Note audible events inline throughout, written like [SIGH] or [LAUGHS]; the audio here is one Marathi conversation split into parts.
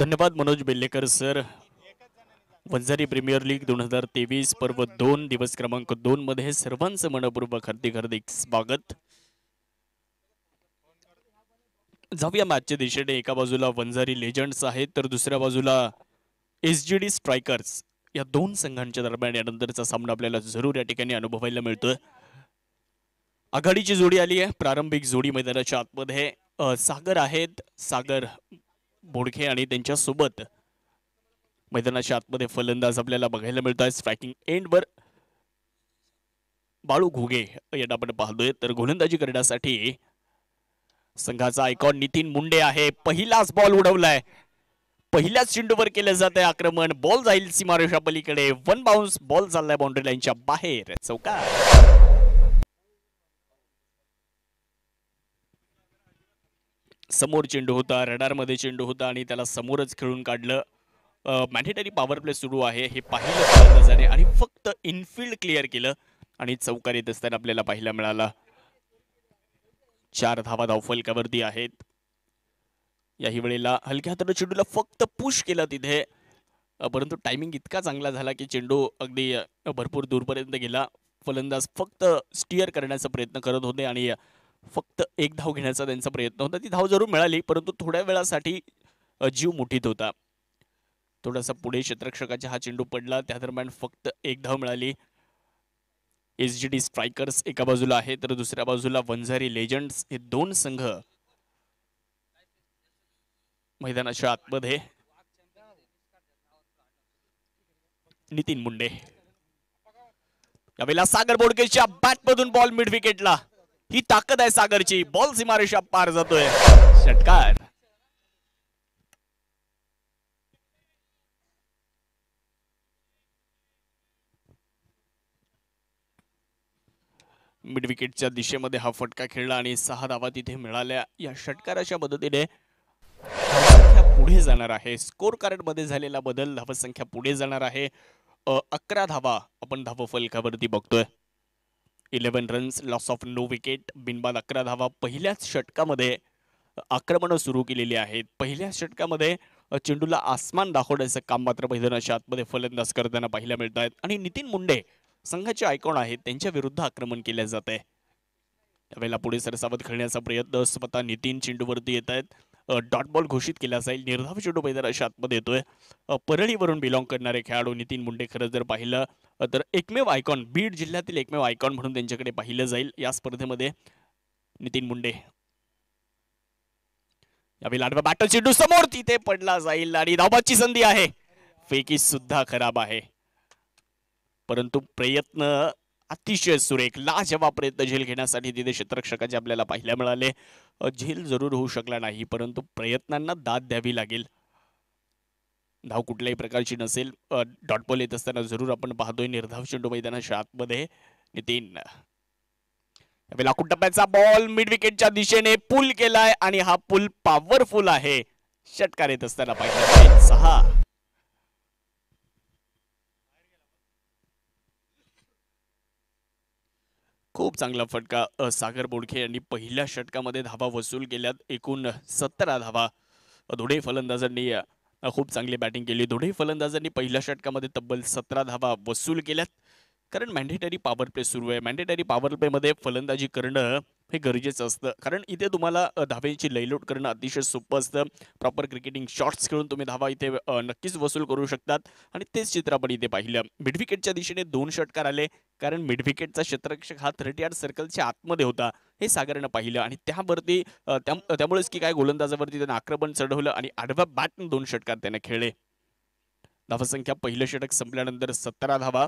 धन्यवाद Manoj Bellekar sir Vanjari premier league दोन हजार तेवीस पर्व दोन दिवस क्रमांक दोन मध्ये सर्वांचं मनपूर्वक हार्दिक हार्दिक स्वागत जाऊया मॅचच्या दिशेने एका बाजूला वंजारी लेजंड्स आहेत तर दुसऱ्या बाजूला एस जी डी स्ट्रायकर्स या दोन संघांच्या दरम्यान यानंतरचा सामना आपल्याला जरूर या ठिकाणी अनुभवायला मिळतोय आघाडीची जोडी आली आहे प्रारंभिक जोडी मैदानाच्या आतमध्ये सागर आहेत सागर बोडखे आणि त्यांच्यासोबत मैदानाच्या आतमध्ये फलंदाज आपल्याला बघायला मिळतोय स्ट्रायकिंग एंडवर बाळू घुगे यांना आपण पाहतोय तर गोलंदाजी करण्यासाठी संघाचा आयकॉन नितीन मुंडे आहे पहिलाच बॉल उडवलाय पहिल्याच चेंडूवर केलं जात आहे आक्रमण बॉल जाईल सीमारेषा पलीकडे वन बाउन्स बॉल चाललाय बाउंड्री लाईनच्या बाहेर चौका समोर चेंडू होता रडारमध्ये चेंडू होता आणि त्याला समोरच खेळून काढलं मॅन्डेटरी पॉवर प्ले सुरू आहे हे पाहिलं आणि फक्त इनफिल्ड क्लिअर केलं आणि चौकार येत असताना आपल्याला पाहायला मिळाला चार धावा धावफलकावरती आहेत याही वेळेला हलक्या हातानं चेंडूला फक्त पुश केला तिथे परंतु टायमिंग इतका चांगला झाला की चेंडू अगदी भरपूर दूरपर्यंत गेला फलंदाज फक्त स्टिअर करण्याचा प्रयत्न करत होते आणि फक्त एक धाव घेण्याचा त्यांचा प्रयत्न होता ती धाव जरूर मिळाली परंतु थोड्या वेळासाठी जीव मुठीत होता थोडासा पुढे क्षेत्रक्षकाच्या हा चेंडू पडला त्या दरम्यान फक्त एक धाव मिळाली एस जी डी स्ट्रायकर्स एका बाजूला आहे तर दुसऱ्या बाजूला वंझारी लेजंड्स हे दोन संघ मैदानाच्या आतमध्ये नितीन मुंडे यावेळेला सागर बोडकेच्या बॅटमधून बॉल मिड विकेटला ही ताकद आहे सागरची बॉल सीमारेषा पार जातोय षटकार मिडविकेटच्या दिशेमध्ये हा फटका खेळला आणि सहा धावा तिथे मिळाल्या या षटकाराच्या मदतीने पुढे जाणार आहे स्कोर कार्ड मध्ये झालेला बदल धावसंख्या पुढे जाणार आहे अकरा धावा आपण धाव फलकावरती बघतोय eleven runs loss of no wicket बिनबाद अकरा धावा पहिल्याच षटकामध्ये आक्रमणं सुरू केलेली आहेत पहिल्याच षटकामध्ये चेंडूला आसमान दाखवण्याचं काम मात्र मैदानाच्या आतमध्ये फलंदाज करताना पाहायला मिळत आहेत आणि नितीन मुंडे संघाचे आयकॉन आहेत त्यांच्या विरुद्ध आक्रमण केले जात आहे त्यावेळेला पुढे सरसावत खेळण्याचा प्रयत्न स्वतः नितीन चेंडूवरती येत आहेत डॉट बॉल घोषित केला जाईल निर्धाव चेंडू अशा आतमध्ये येतोय परळीवरून बिलॉंग करणारे खेळाडू नितीन मुंडे खरंच जर पाहिलं तर एकमेव आयकॉन बीड जिल्ह्यातील एकमेव आयकॉन म्हणून त्यांच्याकडे पाहिलं जाईल या स्पर्धेमध्ये नितीन मुंडे यावेळी लाडवा बॅटल चेंडू समोर तिथे पडला जाईल आणि धावाची संधी आहे फेकी सुद्धा खराब आहे परंतु प्रयत्न अतिशय सुरेख लाजवा प्रयत्न झेल घेण्यासाठी तिथे क्षेत्ररक्षकाचे आपल्याला पाहायला मिळाले झेल जरूर होऊ शकला नाही परंतु प्रयत्नांना दाद द्यावी लागेल धाव कुठल्याही प्रकारची नसेल डॉटबॉल येत असताना जरूर आपण पाहतोय निर्धाव चेंडू मैदानाच्या आतमध्ये नितीन लाकूड टप्प्याचा बॉल मिड विकेटच्या दिशेने पूल केलाय आणि हा पूल पॉवरफुल आहे षटकार येत असताना पाहिजे सहा खूप चांगला फटका सागर बोडखे यांनी पहिल्या षटकामध्ये धावा वसूल केल्यात एकूण सतरा धावा धुडे फलंदाजांनी खूप चांगली बॅटिंग केली धुडे फलंदाजांनी पहिल्या षटकामध्ये तब्बल सतरा धावा वसूल केल्यात कारण मॅन्डेटरी पॉवर प्ले सुरू आहे मॅन्डेटरी पॉवर प्लेमध्ये फलंदाजी करणं हे गरजेचं असतं कारण इथे तुम्हाला धावेची लयलूट करणं अतिशय सोपं असतं प्रॉपर क्रिकेटिंग शॉट्स खेळून तुम्ही धावा इथे नक्कीच वसूल करू शकतात आणि तेच चित्र आपण इथे पाहिलं मिडविकेटच्या दिशेने दोन षटकार आले कारण मिडविकेटचा क्षेत्ररक्षक हा थर्टी आठ सर्कलच्या आतमध्ये होता हे सागरनं पाहिलं आणि त्यावरती त्यामुळेच की काय गोलंदाजावरती त्यानं आक्रमण चढवलं आणि आडव्या बॅटनं दोन षटकार त्यांना खेळले धावसंख्या पहिलं षटक संपल्यानंतर सतरा धावा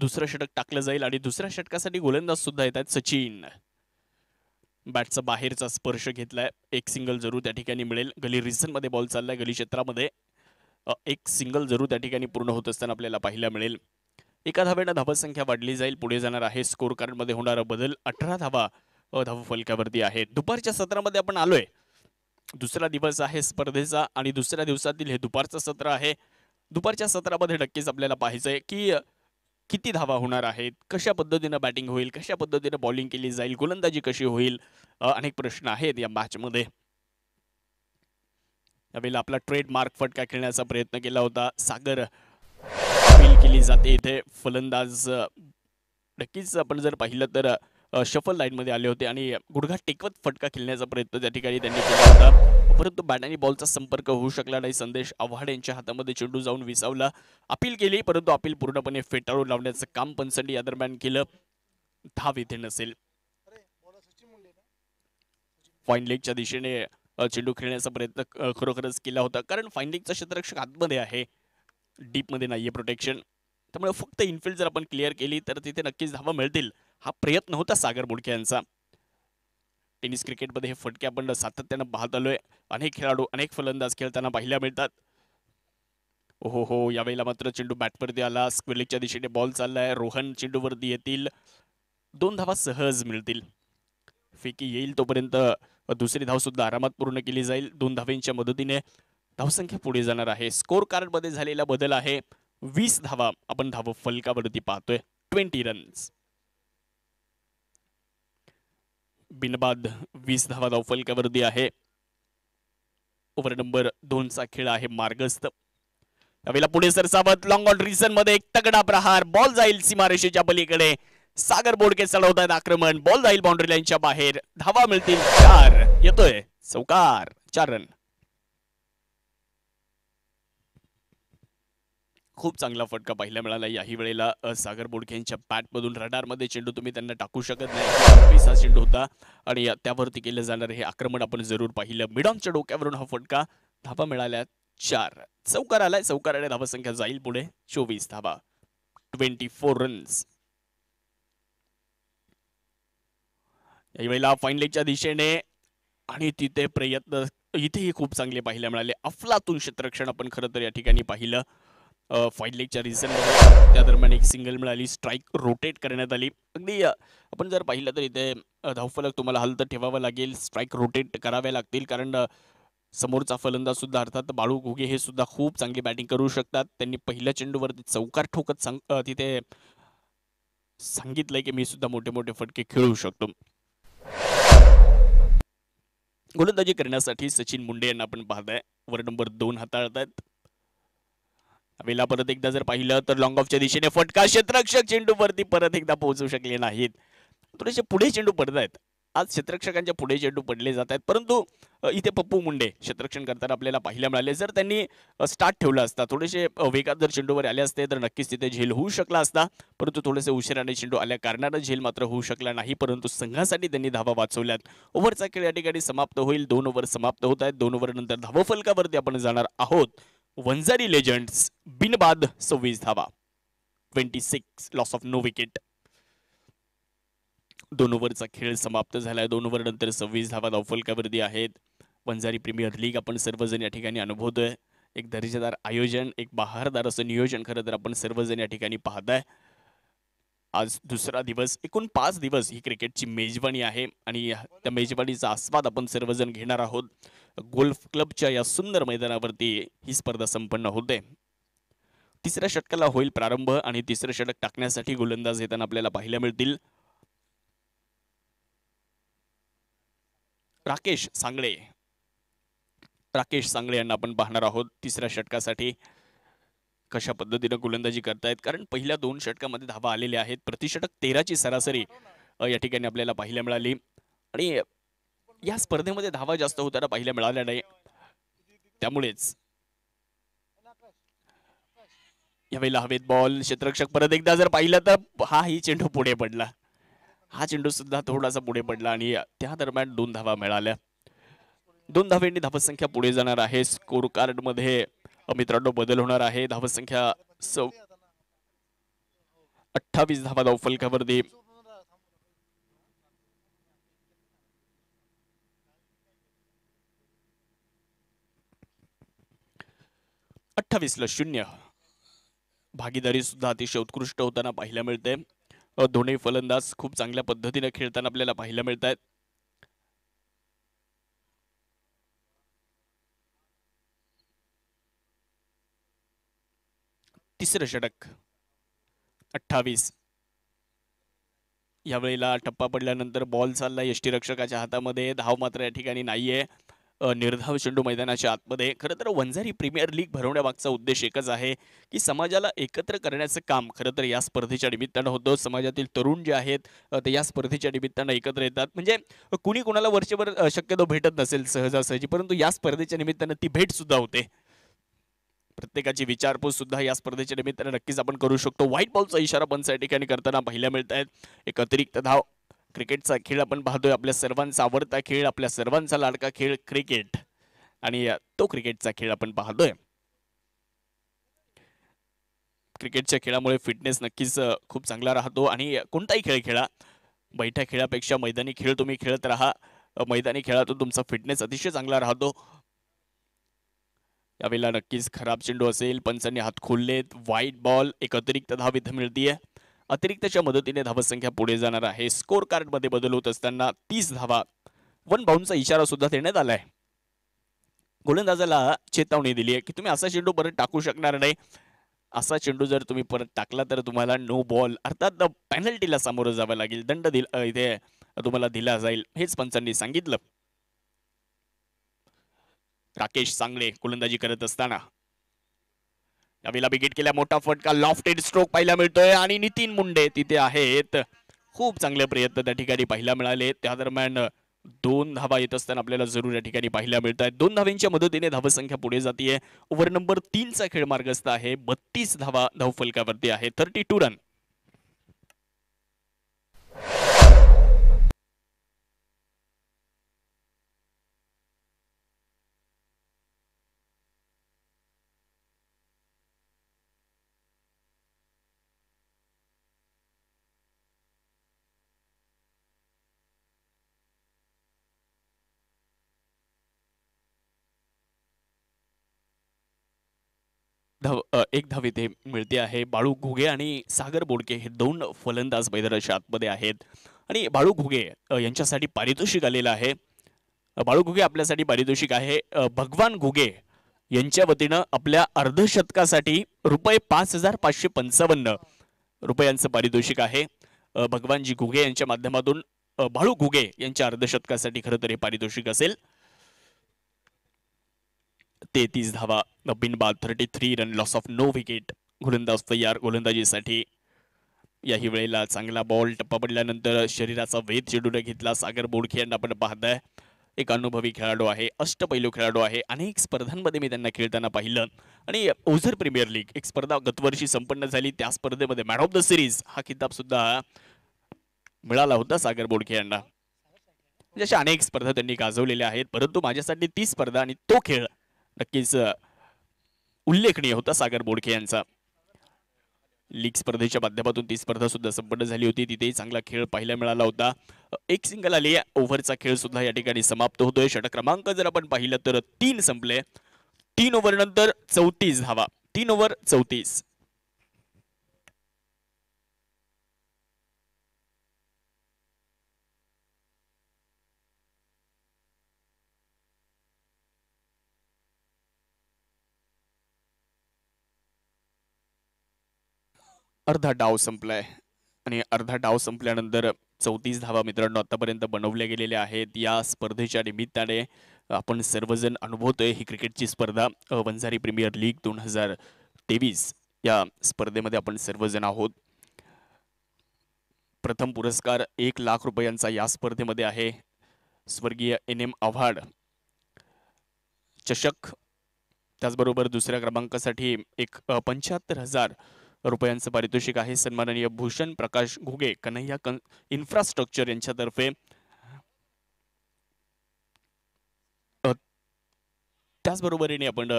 दुसरं षटक टाकलं जाईल आणि दुसऱ्या षटकासाठी गोलंदाज सुद्धा येत आहेत सचिन बॅटचा बाहेरचा स्पर्श घेतलाय एक सिंगल जरूर त्या ठिकाणी मिळेल गली रिझनमध्ये बॉल चाललाय गली क्षेत्रामध्ये एक सिंगल जरूर त्या ठिकाणी पूर्ण होत असताना आपल्याला पाहायला मिळेल एका धाब्यानं धावसंख्या वाढली जाईल पुढे जाणार आहे स्कोर कार्डमध्ये होणारा बदल अठरा धावा धाव फलक्यावरती आहे दुपारच्या सत्रामध्ये आपण आलोय दुसरा दिवस आहे स्पर्धेचा आणि दुसऱ्या दिवसातील हे दुपारचं सत्र आहे दुपारच्या सत्रामध्ये नक्कीच आपल्याला पाहायचं आहे की किती धावा होणार आहेत कशा पद्धतीनं बॅटिंग होईल कशा पद्धतीनं बॉलिंग केली जाईल गोलंदाजी कशी होईल अनेक प्रश्न आहेत या मॅचमध्ये यावेळेला आपला ट्रेड मार्क फटका खेळण्याचा प्रयत्न केला होता सागर केली जाते इथे फलंदाज नक्कीच आपण जर पाहिलं तर शफल लाईनमध्ये आले होते आणि गुडघा टेकवत फटका खेळण्याचा प्रयत्न त्या ठिकाणी त्यांनी केला होता परंतु बॅट आणि बॉलचा संपर्क होऊ शकला नाही संदेश आव्हाड यांच्या हातामध्ये चेंडू जाऊन विसावला अपील केली परंतु अपील पूर्णपणे फेटाळून लावण्याचं काम पंचंडी या दरम्यान केलं धाव इथे नसेल फाईन लेगच्या दिशेने चेंडू खेळण्याचा प्रयत्न खरोखरच केला होता कारण फाईन लेगचा क्षेत्ररक्षक आतमध्ये आहे डीपमध्ये नाही आहे प्रोटेक्शन त्यामुळे फक्त इनफिल्ड जर आपण क्लिअर केली तर तिथे नक्कीच धावा मिळतील हा प्रयत्न होता सागर मुड़के यांचा टेनिस क्रिकेटमध्ये हे फटके आपण सातत्यानं पाहत आलोय अनेक खेळाडू अनेक फलंदाज खेळताना पाहायला मिळतात हो हो यावेळेला मात्र चेंडू बॅटवरती आला स्क्वेलिकच्या दिशेने बॉल चाललाय रोहन चेंडूवरती येतील दोन धावा सहज मिळतील फेकी येईल तोपर्यंत दुसरी धाव सुद्धा आरामात पूर्ण केली जाईल दोन धावेंच्या मदतीने धावसंख्या पुढे जाणार आहे स्कोर कार्डमध्ये झालेला बदल आहे वीस धावा आपण धाव फलकावरती पाहतोय ट्वेंटी रन्स बिनबाद वीस धावा धावफलकावरती आहे ओव्हर नंबर दोनचा खेळ आहे मार्गस्थ यावेळेला सर सरसावत लॉन्ग ऑन रिझन मध्ये एक तगडा प्रहार बॉल जाईल सीमारेषेच्या पलीकडे सागर बोडके चढवतात आक्रमण बॉल जाईल बाउंड्री लाईनच्या बाहेर धावा मिळतील चार येतोय चौकार चार रन खूप चांगला फटका पाहिला मिळाला याही वेळेला सागर बोडक्यांच्या रडार रडारमध्ये चेंडू तुम्ही त्यांना टाकू शकत नाही हा चेंडू होता आणि त्यावरती केलं जाणार हे आक्रमण आपण जरूर पाहिलं मिडॉनच्या डोक्यावरून हा फटका धाबा मिळाल्या चार चौकार आलाय चौकार धाबा संख्या जाईल पुढे चोवीस धाबा ट्वेंटी फोर रन्स वेळेला फाईन लेगच्या दिशेने आणि तिथे प्रयत्न इथेही खूप चांगले पाहायला मिळाले अफलातून क्षेत्रक्षण आपण खरं तर या ठिकाणी पाहिलं फाईन लेगच्या रिझन त्या दरम्यान एक सिंगल मिळाली स्ट्राईक रोटेट करण्यात आली अगदी आपण जर पाहिलं तर इथे धावफलक तुम्हाला हलत ठेवावं लागेल स्ट्राईक रोटेट कराव्या लागतील कारण समोरचा फलंदाज सुद्धा अर्थात बाळू घुगे हे सुद्धा खूप चांगली बॅटिंग करू शकतात त्यांनी पहिल्या चेंडूवर चौकार ठोकत सांग तिथे सांगितलंय की मी सुद्धा मोठे मोठे फटके खेळू शकतो गोलंदाजी करण्यासाठी सचिन मुंडे यांना आपण पाहताय वर नंबर दोन हाताळत आहेत वेला परत एकदा जर पाहिलं तर लॉंग ऑफच्या दिशेने फटका क्षेत्रक्षक चेंडूवरती परत एकदा पोहोचू शकले नाहीत थोडेसे पुढे चेंडू पडत आहेत आज क्षेत्रक्षकांच्या पुढे चेंडू पडले जात आहेत परंतु इथे पप्पू मुंडे क्षेत्रक्षण करताना आपल्याला पाहायला मिळाले जर त्यांनी स्टार्ट ठेवला असता थोडेसे वेगात जर चेंडूवर आले असते तर नक्कीच तिथे झेल होऊ शकला असता परंतु थोडेसे उशिराने चेंडू आल्या कारणानं झेल मात्र होऊ शकला नाही परंतु संघासाठी त्यांनी धावा वाचवल्यात ओव्हरचा खेळ या ठिकाणी समाप्त होईल दोन ओव्हर समाप्त होत आहेत दोन ओव्हर नंतर धावफलकावरती आपण जाणार आहोत वंजारी लेजंड्स बिनबाद सव्वीस धावा twenty six loss of no wicket दोन ओव्हरचा खेळ समाप्त झालाय दोन ओव्हर नंतर सव्वीस धावा धावफलकावरती आहेत वंजारी प्रीमियर लीग आपण सर्वजण या ठिकाणी अनुभवतोय एक दर्जेदार आयोजन एक बहारदार असं नियोजन खरं तर आपण सर्वजण या ठिकाणी पाहताय आज दुसरा दिवस एकूण पाच दिवस ही क्रिकेटची मेजवानी आहे आणि त्या मेजवानीचा आस्वाद आपण सर्वजण घेणार आहोत गोल्फ क्लबच्या या सुंदर मैदानावरती ही स्पर्धा संपन्न होते तिसऱ्या षटकाला होईल प्रारंभ आणि तिसरे षटक टाकण्यासाठी गोलंदाज येताना आपल्याला पाहायला मिळतील राकेश सांगळे राकेश सांगळे यांना आपण पाहणार आहोत तिसऱ्या षटकासाठी कशा पद्धतीने गोलंदाजी करतायत कारण पहिल्या दोन षटकामध्ये धावा आलेले आहेत प्रतिषटक तेराची सरासरी या ठिकाणी आपल्याला पाहायला मिळाली आणि या स्पर्धेमध्ये धावा जास्त होताना पाहिल्या मिळाल्या नाही त्यामुळेच यावेळेला हवेत बॉल क्षेत्ररक्षक परत एकदा जर पाहिलं तर हा ही चेंडू पुढे पडला हा चेंडू सुद्धा थोडासा पुढे पडला आणि त्या दरम्यान दोन धावा मिळाल्या दोन धावेंनी धावसंख्या पुढे जाणार आहे स्कोर कार्ड मध्ये मित्रांनो बदल होणार आहे धावसंख्या अठ्ठावीस धावा धाव फलकावरती अठ्ठावीसला शून्य भागीदारी सुद्धा अतिशय उत्कृष्ट होताना पाहायला मिळते दोन्ही फलंदाज खूप चांगल्या पद्धतीने खेळताना आपल्याला पाहायला मिळत आहेत तिसरं षटक अठ्ठावीस यावेळेला टप्पा पडल्यानंतर बॉल चालला यष्टीरक्षकाच्या हातामध्ये धाव मात्र या ठिकाणी नाहीये निर्धाव चेंडू मैदानाच्या आतमध्ये खरं तर वंजारी प्रीमियर लीग भरवण्यामागचा उद्देश एकच आहे की समाजाला एकत्र करण्याचं काम खरं तर या स्पर्धेच्या निमित्तानं होतं समाजातील तरुण जे आहेत ते या स्पर्धेच्या निमित्तानं एकत्र येतात म्हणजे कुणी कुणाला वर्षभर शक्यतो भेटत नसेल सहजासहजी परंतु या स्पर्धेच्या निमित्तानं ती भेटसुद्धा होते प्रत्येकाची विचारपूस सुद्धा या स्पर्धेच्या निमित्तानं नक्कीच आपण करू शकतो व्हाईट बॉलचा इशारा पण त्या ठिकाणी करताना पाहायला मिळत आहेत एक अतिरिक्त धाव क्रिकेटचा खेळ आपण पाहतोय आपल्या सर्वांचा आवडता खेळ आपल्या सर्वांचा लाडका खेळ क्रिकेट आणि तो क्रिकेटचा खेळ आपण पाहतोय क्रिकेटच्या खेळामुळे फिटनेस नक्कीच खूप चांगला राहतो आणि कोणताही खेळ खेळा बैठ्या खेळापेक्षा मैदानी खेळ तुम्ही खेळत राहा मैदानी खेळातून तुमचा फिटनेस अतिशय चांगला राहतो यावेळेला नक्कीच खराब चेंडू असेल पंचांनी हात खोललेत वाईट बॉल एक अतिरिक्त धाव इथं मिळतीये अतिरिक्तच्या मदतीने धावसंख्या पुढे जाणार आहे स्कोर कार्डमध्ये बदल होत असताना तीस धावा वन बाउंडचा इशारा सुद्धा देण्यात आलाय गोलंदाजाला चेतावणी दिली आहे की तुम्ही असा चेंडू परत टाकू शकणार नाही असा चेंडू जर तुम्ही परत टाकला तर तुम्हाला नो बॉल अर्थात पॅनल्टीला सामोरं जावं लागेल दंड दिल इथे तुम्हाला दिला जाईल हेच पंचांनी सांगितलं राकेश सांगळे गोलंदाजी करत असताना यावेळेला विकेट केल्या मोठा फटका लॉफ्टेड स्ट्रोक पाहायला मिळतोय आणि नितीन मुंडे तिथे आहेत खूप चांगले प्रयत्न त्या ठिकाणी पाहायला मिळाले त्या दरम्यान दोन धावा येत असताना आपल्याला जरूर या ठिकाणी पाहायला मिळत आहेत दोन धाव्यांच्या मदतीने धावसंख्या पुढे जाते ओव्हर नंबर तीनचा खेळ मार्गस्थ आहे बत्तीस धावा धावफलकावरती आहे थर्टी टू रन एक धाव इथे मिळते आहे बाळू घुगे आणि सागर बोडके हे दोन फलंदाज मैदानाच्या आतमध्ये आहेत आणि बाळू घुगे यांच्यासाठी पारितोषिक आलेलं आहे बाळू घुगे आपल्यासाठी पारितोषिक आहे भगवान घुगे यांच्या वतीनं आपल्या अर्धशतकासाठी रुपये पाच हजार पाचशे पंचावन्न रुपयांचं पारितोषिक आहे भगवानजी घुगे यांच्या माध्यमातून बाळू घुगे यांच्या अर्धशतकासाठी खरं तर हे पारितोषिक असेल तेहतीस धावा बाद thirty three run loss of no wicket गोलंदाज तयार गोलंदाजीसाठी याही वेळेला चांगला बॉल टप्पा पडल्यानंतर शरीराचा वेध चेडून घेतला सागर बोडखे यांना आपण पाहताय एक अनुभवी खेळाडू आहे अष्टपैलू खेळाडू आहे अनेक स्पर्धांमध्ये मी त्यांना खेळताना पाहिलं आणि ओझर प्रीमियर लीग एक स्पर्धा गतवर्षी संपन्न झाली त्या स्पर्धेमध्ये मॅन ऑफ द सिरीज हा किताब सुद्धा मिळाला होता सागर बोडखे यांना म्हणजे अनेक स्पर्धा त्यांनी गाजवलेल्या आहेत परंतु माझ्यासाठी ती स्पर्धा आणि तो खेळ नक्कीच उल्लेखनीय होता सागर बोडके यांचा लीग स्पर्धेच्या माध्यमातून ती स्पर्धा सुद्धा संपन्न झाली होती तिथेही चांगला खेळ पाहायला मिळाला होता एक सिंगल आली ओव्हरचा खेळ सुद्धा या ठिकाणी समाप्त होतोय षटक क्रमांक जर आपण पाहिलं तर तीन संपले तीन नंतर चौतीस धावा तीन ओव्हर चौतीस अर्धा डाव संपलाय आणि अर्धा डाव संपल्यानंतर चौतीस धावा मित्रांनो आतापर्यंत बनवल्या गेलेल्या आहेत या स्पर्धेच्या निमित्ताने आपण सर्वजण अनुभवतोय ही क्रिकेटची स्पर्धा वंजारी प्रीमियर लीग दोन हजार तेवीस या स्पर्धेमध्ये आपण सर्वजण आहोत प्रथम पुरस्कार एक लाख रुपयांचा या स्पर्धेमध्ये आहे स्वर्गीय एन एम आव्हाड चषक त्याचबरोबर दुसऱ्या क्रमांकासाठी एक पंच्याहत्तर हजार रुपयांचं पारितोषिक आहे सन्माननीय भूषण प्रकाश घुगे कन्हैया कन इन्फ्रास्ट्रक्चर यांच्यातर्फे त्याचबरोबरीने आपण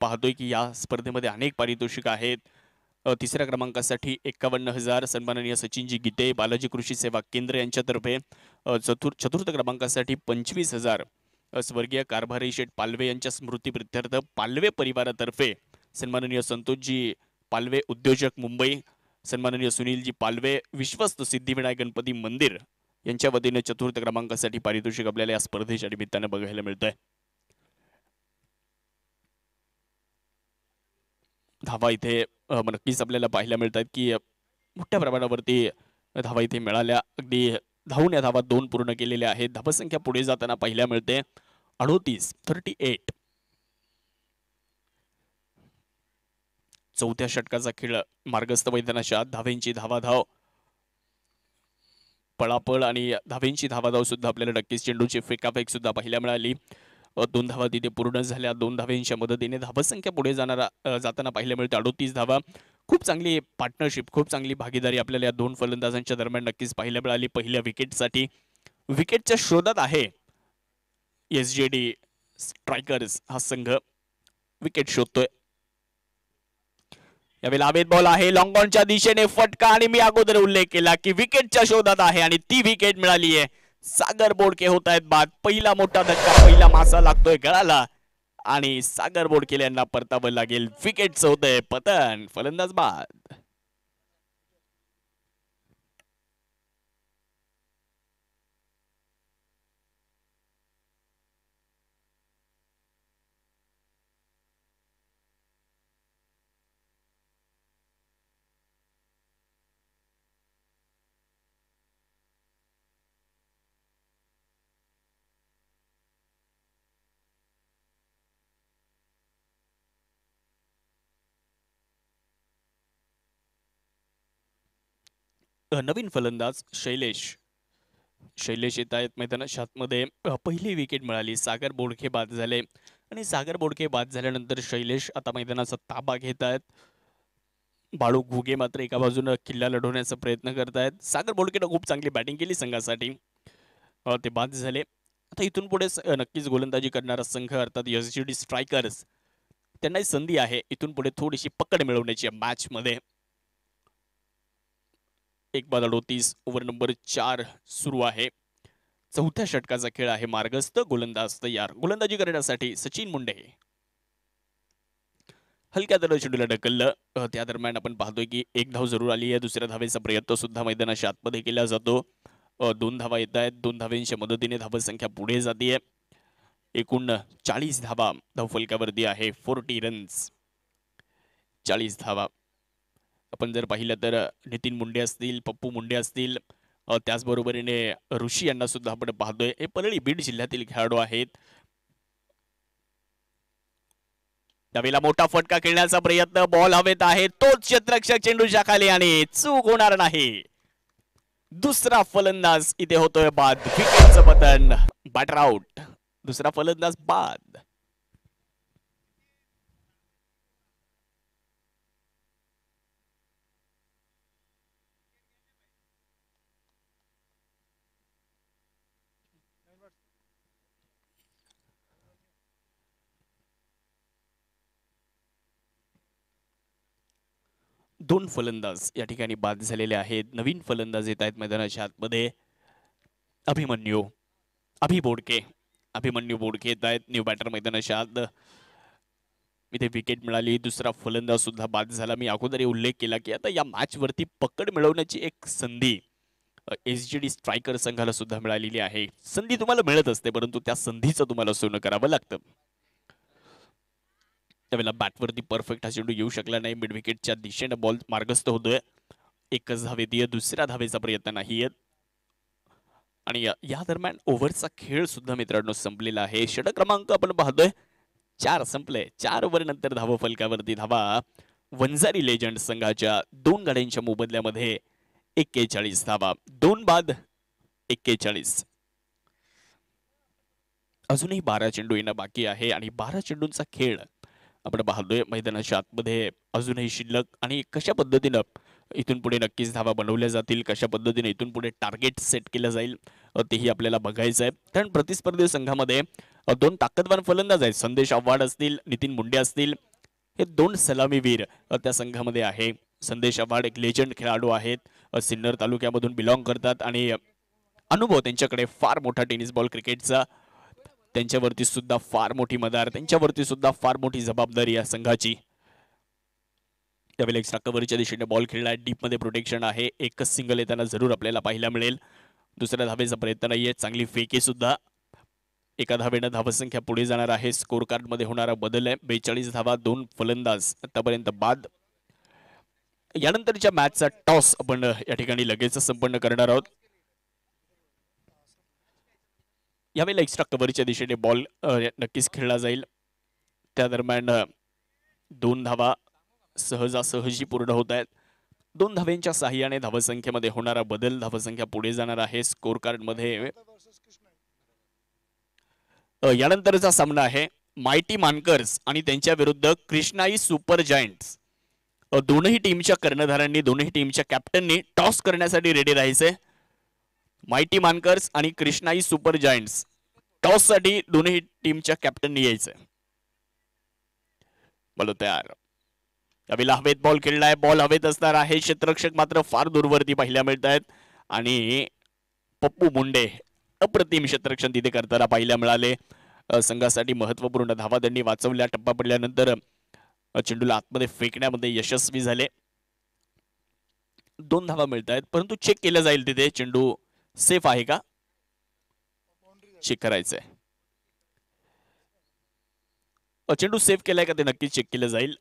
पाहतोय की या स्पर्धेमध्ये अनेक पारितोषिक आहेत तिसऱ्या क्रमांकासाठी एक्कावन्न हजार सन्माननीय सचिनजी गीते बालाजी कृषी सेवा केंद्र यांच्यातर्फे चतुर् चतुर्थ क्रमांकासाठी पंचवीस हजार स्वर्गीय कारभारी शेठ पालवे यांच्या स्मृती प्रित्यर्थ पालवे परिवारातर्फे सन्माननीय संतोषजी पालवे उद्योजक मुंबई सन्माननीय सुनीलजी पालवे विश्वस्त सिद्धिविनायक गणपती मंदिर यांच्या वतीने चतुर्थ क्रमांकासाठी पारितोषिक आपल्याला या स्पर्धेच्या निमित्तानं बघायला आहे धावा इथे नक्कीच आपल्याला पाहायला मिळतात की मोठ्या प्रमाणावरती धावा इथे मिळाल्या अगदी धावून या धावा दोन पूर्ण केलेल्या आहेत धावसंख्या पुढे जाताना पाहायला मिळते अडोतीस थर्टी एट चौथ्या षटकाचा खेळ मार्गस्थ मैदानाच्या धावेंची धावाधाव पळापळ आणि धावेंची धावाधाव सुद्धा आपल्याला नक्कीच चेंडूची फेकाफेक सुद्धा पाहायला मिळाली दोन धावा तिथे पूर्ण झाल्या दोन धाव्यांच्या मदतीने धावसंख्या पुढे जाणारा जाताना पाहायला मिळते अडोतीस धावा खूप चांगली पार्टनरशिप खूप चांगली भागीदारी आपल्याला या दोन फलंदाजांच्या दरम्यान नक्कीच पाहायला मिळाली पहिल्या विकेटसाठी विकेटच्या शोधात आहे एस जे डी स्ट्रायकर्स हा संघ विकेट शोधतोय यावेळी बॉल आहे लॉंगॉनच्या दिशेने फटका आणि मी अगोदर उल्लेख केला की विकेटच्या शोधात आहे आणि ती विकेट मिळाली आहे सागर बोडके होत आहेत बाद पहिला मोठा धक्का पहिला मासा लागतोय गळाला आणि सागर बोडके यांना परतावं लागेल विकेटचं होतंय पतन फलंदाज बाद नवीन फलंदाज शैलेश शैलेश येत आहेत मैदानात मध्ये पहिली विकेट मिळाली सागर बोडखे बाद झाले आणि सागर बोडके बाद झाल्यानंतर शैलेश आता मैदानाचा ताबा घेत आहेत बाळू घुगे मात्र एका बाजूनं किल्ला लढवण्याचा प्रयत्न करत आहेत सागर बोडकेनं खूप चांगली बॅटिंग केली संघासाठी ते बाद झाले आता इथून पुढे नक्कीच गोलंदाजी करणारा संघ अर्थात यस जी डी स्ट्रायकर्स त्यांनाही संधी आहे इथून पुढे थोडीशी पकड मिळवण्याची मॅचमध्ये एक बाद अडोतीस ओव्हर नंबर चार सुरू आहे चौथ्या षटकाचा खेळ आहे मार्गस्थ गोलंदाज तयार गोलंदाजी करण्यासाठी सचिन मुंडे हलक्या दर चेंडूला ढकललं त्या दरम्यान आपण पाहतोय की एक धाव जरूर आली आहे दुसऱ्या धावेचा प्रयत्न सुद्धा मैदानाच्या आतमध्ये केला जातो दोन धावा येत आहेत दोन धावेंच्या मदतीने धावसंख्या पुढे जाते एकूण चाळीस धावा धावफलकावरती आहे फोर्टी रन्स चाळीस धावा आपण जर पाहिलं तर नितीन मुंडे असतील पप्पू मुंडे असतील त्याचबरोबरीने ऋषी यांना सुद्धा आपण पाहतोय हे परळी बीड जिल्ह्यातील खेळाडू आहेत डबेला मोठा फटका खेळण्याचा प्रयत्न बॉल हवेत आहे तोच क्षेत्रक्षक चेंडूच्या खाली आणि चूक होणार नाही दुसरा फलंदाज इथे होतोय बाद विकेटचं पतन बॅटर आउट दुसरा फलंदाज बाद दोन फलंदाज या ठिकाणी बाद झालेले आहेत नवीन फलंदाज येत आहेत मैदानाच्या आतमध्ये अभिमन्यू अभि बोडके अभिमन्यू बोडके येत आहेत न्यू बॅटर मैदानाच्या आत इथे विकेट मिळाली दुसरा फलंदाज सुद्धा बाद झाला मी अगोदर उल्लेख केला की आता या मॅचवरती पकड मिळवण्याची एक संधी एस जी डी स्ट्रायकर संघाला सुद्धा मिळालेली आहे संधी तुम्हाला मिळत असते परंतु त्या संधीचं तुम्हाला सोनं करावं लागतं त्यावेळेला बॅटवरती परफेक्ट हा चेंडू येऊ शकला नाही मिड विकेटच्या दिशेनं बॉल मार्गस्थ होतोय एकच दिय दुसऱ्या धावेचा प्रयत्न नाहीये आणि या दरम्यान ओव्हरचा खेळ सुद्धा मित्रांनो संपलेला आहे षड क्रमांक आपण पाहतोय चार संपले चार ओव्हर नंतर धाव फलकावरती धावा वंजारी लेजंड संघाच्या दोन गाड्यांच्या मोबदल्यामध्ये एक्केचाळीस धावा दोन बाद एक्केचाळीस अजूनही बारा चेंडू येणं बाकी आहे आणि बारा चेंडूंचा खेळ आपण पाहतोय मैदानाच्या आतमध्ये अजूनही शिल्लक आणि कशा पद्धतीनं इथून पुढे नक्कीच धावा बनवल्या जातील कशा पद्धतीने इथून पुढे टार्गेट सेट केलं जाईल तेही आपल्याला बघायचं आहे कारण प्रतिस्पर्धी संघामध्ये दोन ताकदवान फलंदाज आहेत संदेश आव्हाड असतील नितीन मुंडे असतील हे दोन सलामीवीर त्या संघामध्ये आहे संदेश आव्हाड एक लेजंड खेळाडू आहेत सिन्नर तालुक्यामधून बिलॉंग करतात आणि अनुभव त्यांच्याकडे फार मोठा टेनिस बॉल क्रिकेटचा त्यांच्यावरती सुद्धा फार मोठी मदार त्यांच्यावरती सुद्धा फार मोठी जबाबदारी या संघाची त्यावेळेला एक्स्ट्रा कव्हरीच्या दिशेने बॉल खेळला आहे डीपमध्ये प्रोटेक्शन आहे एकच सिंगल येताना जरूर आपल्याला पाहायला मिळेल दुसऱ्या धावेचा प्रयत्न नाही चांगली फेके सुद्धा एका धावेनं धावसंख्या पुढे जाणार आहे स्कोर कार्डमध्ये होणारा बदल आहे बेचाळीस धावा दोन फलंदाज आतापर्यंत बाद यानंतरच्या मॅचचा टॉस आपण या ठिकाणी लगेचच संपन्न करणार आहोत यावेळेला एक्स्ट्रा कव्हरच्या दिशेने बॉल नक्कीच खेळला जाईल त्या दरम्यान दोन धावा सहजासहजी पूर्ण होत आहेत दोन धाव्यांच्या साह्याने धावसंख्येमध्ये होणारा बदल धावसंख्या पुढे जाणार आहे स्कोर मध्ये यानंतरचा सामना आहे मायटी मानकर्स आणि त्यांच्या विरुद्ध कृष्णाई सुपर जायंट्स दोनही टीमच्या कर्णधारांनी दोनही टीमच्या कॅप्टननी टॉस करण्यासाठी रेडी राहायचे मायटी मानकर्स आणि कृष्णाई सुपर टॉस टॉससाठी दोन्ही टीमच्या कॅप्टननी यायचं बोलो तयार यावेळेला हवेत बॉल खेळलाय बॉल हवेत असणार आहे क्षेत्ररक्षक मात्र फार दूरवरती पाहायला मिळत आहेत आणि पप्पू मुंडे अप्रतिम क्षेत्ररक्षण तिथे करताना पाहायला मिळाले संघासाठी महत्वपूर्ण धावा त्यांनी वाचवल्या टप्पा पडल्यानंतर चेंडूला आतमध्ये फेकण्यामध्ये यशस्वी झाले दोन धावा मिळत आहेत परंतु चेक केला जाईल तिथे चेंडू सेफ आहे का चेक करायचंय चेंडू सेफ केलाय का ते नक्कीच चेक केलं जाईल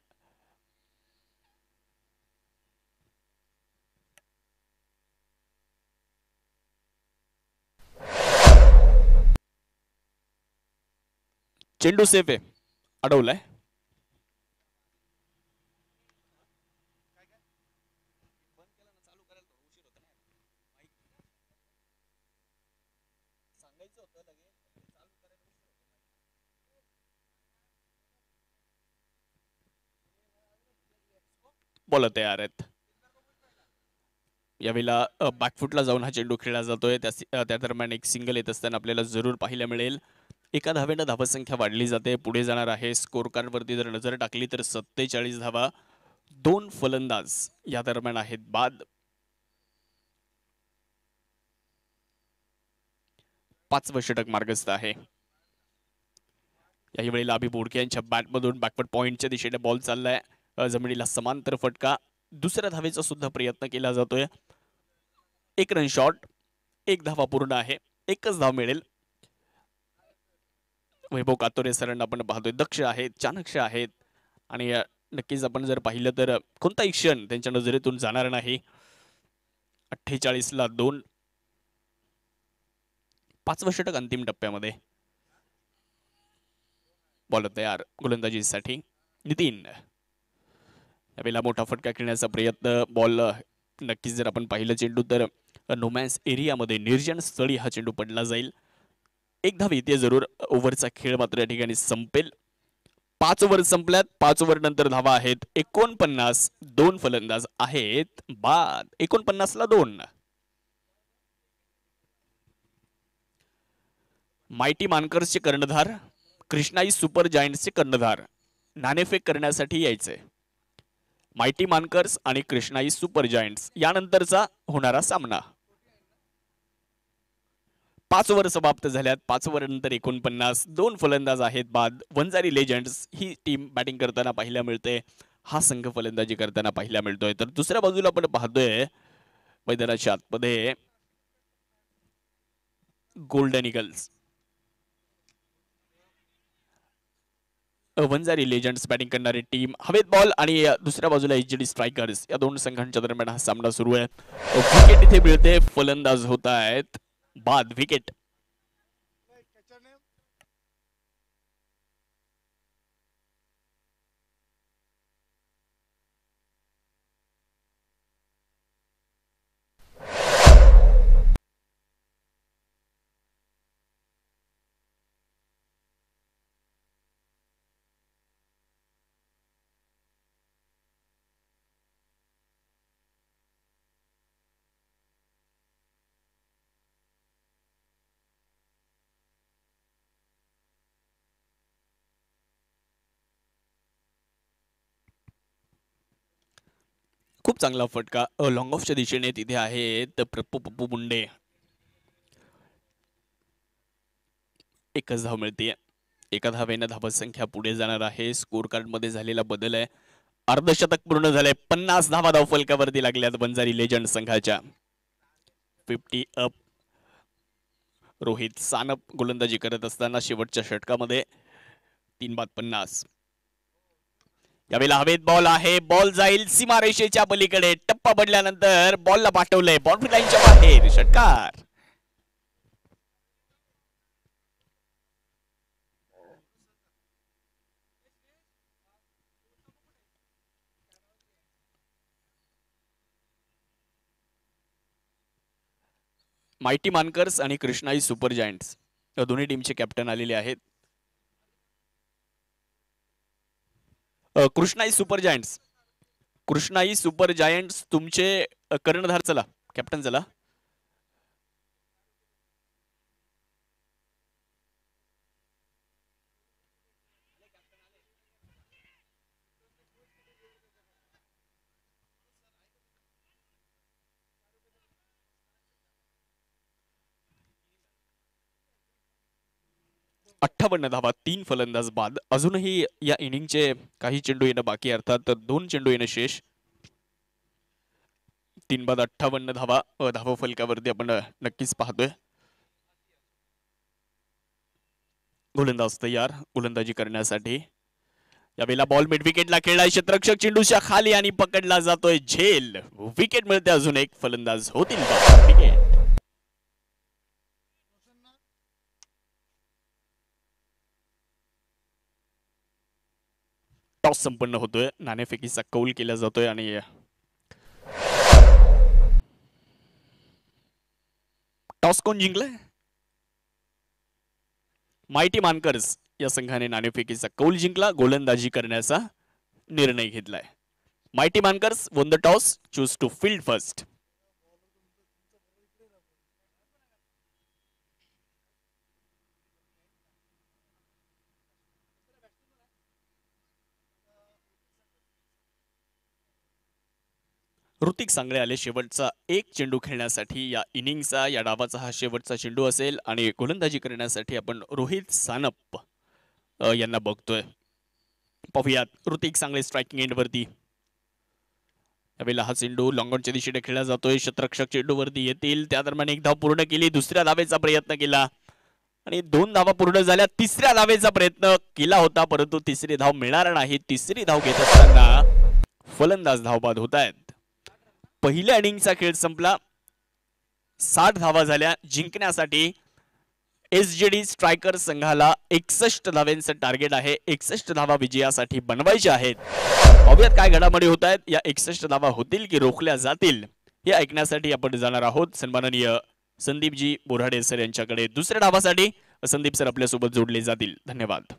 चेंडू सेफ आहे अडवलाय झोपायला तयार आहेत यावेळेला बॅकफुटला जाऊन हा चेंडू खेळला जातोय त्या दरम्यान एक सिंगल येत असताना आपल्याला जरूर पाहायला मिळेल एका धावेनं धावसंख्या वाढली जाते पुढे जाणार आहे स्कोर कार्डवरती जर नजर टाकली तर सत्तेचाळीस धावा दोन फलंदाज या दरम्यान आहेत बाद पाच षटक मार्गस्थ आहे याही वेळेला अभि बोडके यांच्या बॅटमधून बॅकवर्ड पॉईंटच्या दिशेने बॉल चाललाय जमिनीला समांतर फटका दुसऱ्या धावेचा सुद्धा प्रयत्न केला जातोय एक रन शॉट एक धावा पूर्ण आहे एकच धाव मिळेल वैभव कातोरे सरण आपण पाहतोय दक्ष आहेत चाणक्ष आहेत आणि नक्कीच आपण जर पाहिलं तर कोणताही क्षण त्यांच्या नजरेतून जाणार नाही अठ्ठेचाळीसला दोन पाचवं षटक अंतिम टप्प्यामध्ये बॉल तयार गोलंदाजीसाठी नितीन यावेळेला मोठा फटका खेळण्याचा प्रयत्न बॉल नक्कीच जर आपण पाहिलं चेंडू तर नोमॅन्स एरियामध्ये निर्जन स्थळी हा चेंडू पडला जाईल एक धाव येते जरूर ओव्हरचा खेळ मात्र या ठिकाणी संपेल पाच ओव्हर संपल्यात पाच ओव्हर नंतर धावा आहेत एकोणपन्नास दोन फलंदाज आहेत बाद ला दोन मायटी मानकर्सचे कर्णधार कृष्णाई सुपर जायंट्सचे कर्णधार नाणेफेक करण्यासाठी यायचे मायटी मानकर्स आणि कृष्णाई सुपर जायंट्स यानंतरचा होणारा सामना पाच ओव्हर समाप्त झाल्यात पाच नंतर एकोणपन्नास दोन फलंदाज आहेत बाद वंजारी लेजंड्स ही टीम बॅटिंग करताना पाहायला मिळते हा संघ फलंदाजी करताना पाहायला मिळतोय तर दुसऱ्या बाजूला आपण पाहतोय मैदानाच्या आतमध्ये golden eagles Vanjari legends batting करणारी टीम हवेत बॉल आणि दुसऱ्या बाजूला एच डी स्ट्रायकर्स या दोन संघांच्या दरम्यान हा सामना सुरू आहे विकेट इथे मिळते फलंदाज होत आहेत बाद विकेट खूप चांगला फटका लॉंग ऑफच्या दिशेने तिथे आहेत प्रप्पू पप्पू मुंडे एकच धाव मिळते एका धावेनं धाव संख्या पुढे जाणार आहे स्कोर कार्ड मध्ये झालेला बदल आहे अर्धशतक पूर्ण झालंय पन्नास धावा धाव फलकावरती लागल्यात बंजारी लेजंड संघाच्या फिफ्टी अप रोहित सानप गोलंदाजी करत असताना शेवटच्या षटकामध्ये तीन बाद पन्नास यावेळी हवेत बॉल आहे बॉल जाईल सीमारेषेच्या पलीकडे टप्पा पडल्यानंतर बॉलला पाठवलंय बाउंड्री लाईनच्या बाहेर षटकार मायटी मानकर्स आणि कृष्णाई सुपर जायंट्स या दोन्ही टीमचे कॅप्टन आलेले आहेत Krishnai super giants Krishnai super giants तुमचे कर्णधार चला कॅप्टन चला अठ्ठावन्न धावा तीन फलंदाज बाद अजूनही या इनिंगचे काही चेंडू येणं बाकी अर्थात दोन चेंडू येणं शेष तीन बाद अठ्ठावन्न धावा धावा फलकावरती आपण नक्कीच पाहतोय गोलंदाज तयार गोलंदाजी करण्यासाठी यावेळेला बॉल मिड विकेटला खेळलाय क्षेत्रक्षक चेंडूच्या खाली आणि पकडला जातोय झेल विकेट मिळते अजून एक फलंदाज होतील विकेट टॉस संपन्न होतोय नाणेफेकीचा कौल केला जातोय आणि टॉस कोण जिंकलाय मायटी मानकर्स या संघाने नाणेफेकीचा कौल जिंकला गोलंदाजी करण्याचा निर्णय घेतलाय mighty Mankars won the toss choose to field first Hrithik Sangle आले शेवटचा एक चेंडू खेळण्यासाठी या इनिंगचा या डावाचा हा शेवटचा चेंडू असेल आणि गोलंदाजी करण्यासाठी आपण रोहित सानप यांना बघतोय पाहूयात ऋतिक सांगळे स्ट्रायकिंग एंडवरती यावेळेला हा चेंडू लॉंगॉनच्या दिशेने खेळला जातोय शतरक्षक चेंडूवरती येतील त्या दरम्यान एक धाव पूर्ण केली दुसऱ्या धावेचा प्रयत्न केला आणि दोन धावा पूर्ण झाल्या तिसऱ्या दावेचा प्रयत्न केला होता परंतु तिसरी धाव मिळणार नाही तिसरी धाव घेत असताना फलंदाज धावबाद होत आहेत पहिल्या इनिंगचा खेळ संपला साठ धावा झाल्या जिंकण्यासाठी एस जे डी स्ट्रायकर संघाला एकसष्ट धाव्यांचं टार्गेट आहे एकसष्ट धावा विजयासाठी बनवायचे आहेत अव्यात काय घडामोडी होत आहेत या एकसष्ट धावा होतील की रोखल्या जातील हे ऐकण्यासाठी आपण जाणार आहोत सन्माननीय संदीपजी बोराडे सर यांच्याकडे दुसऱ्या धावासाठी संदीप सर आपल्यासोबत जोडले जातील धन्यवाद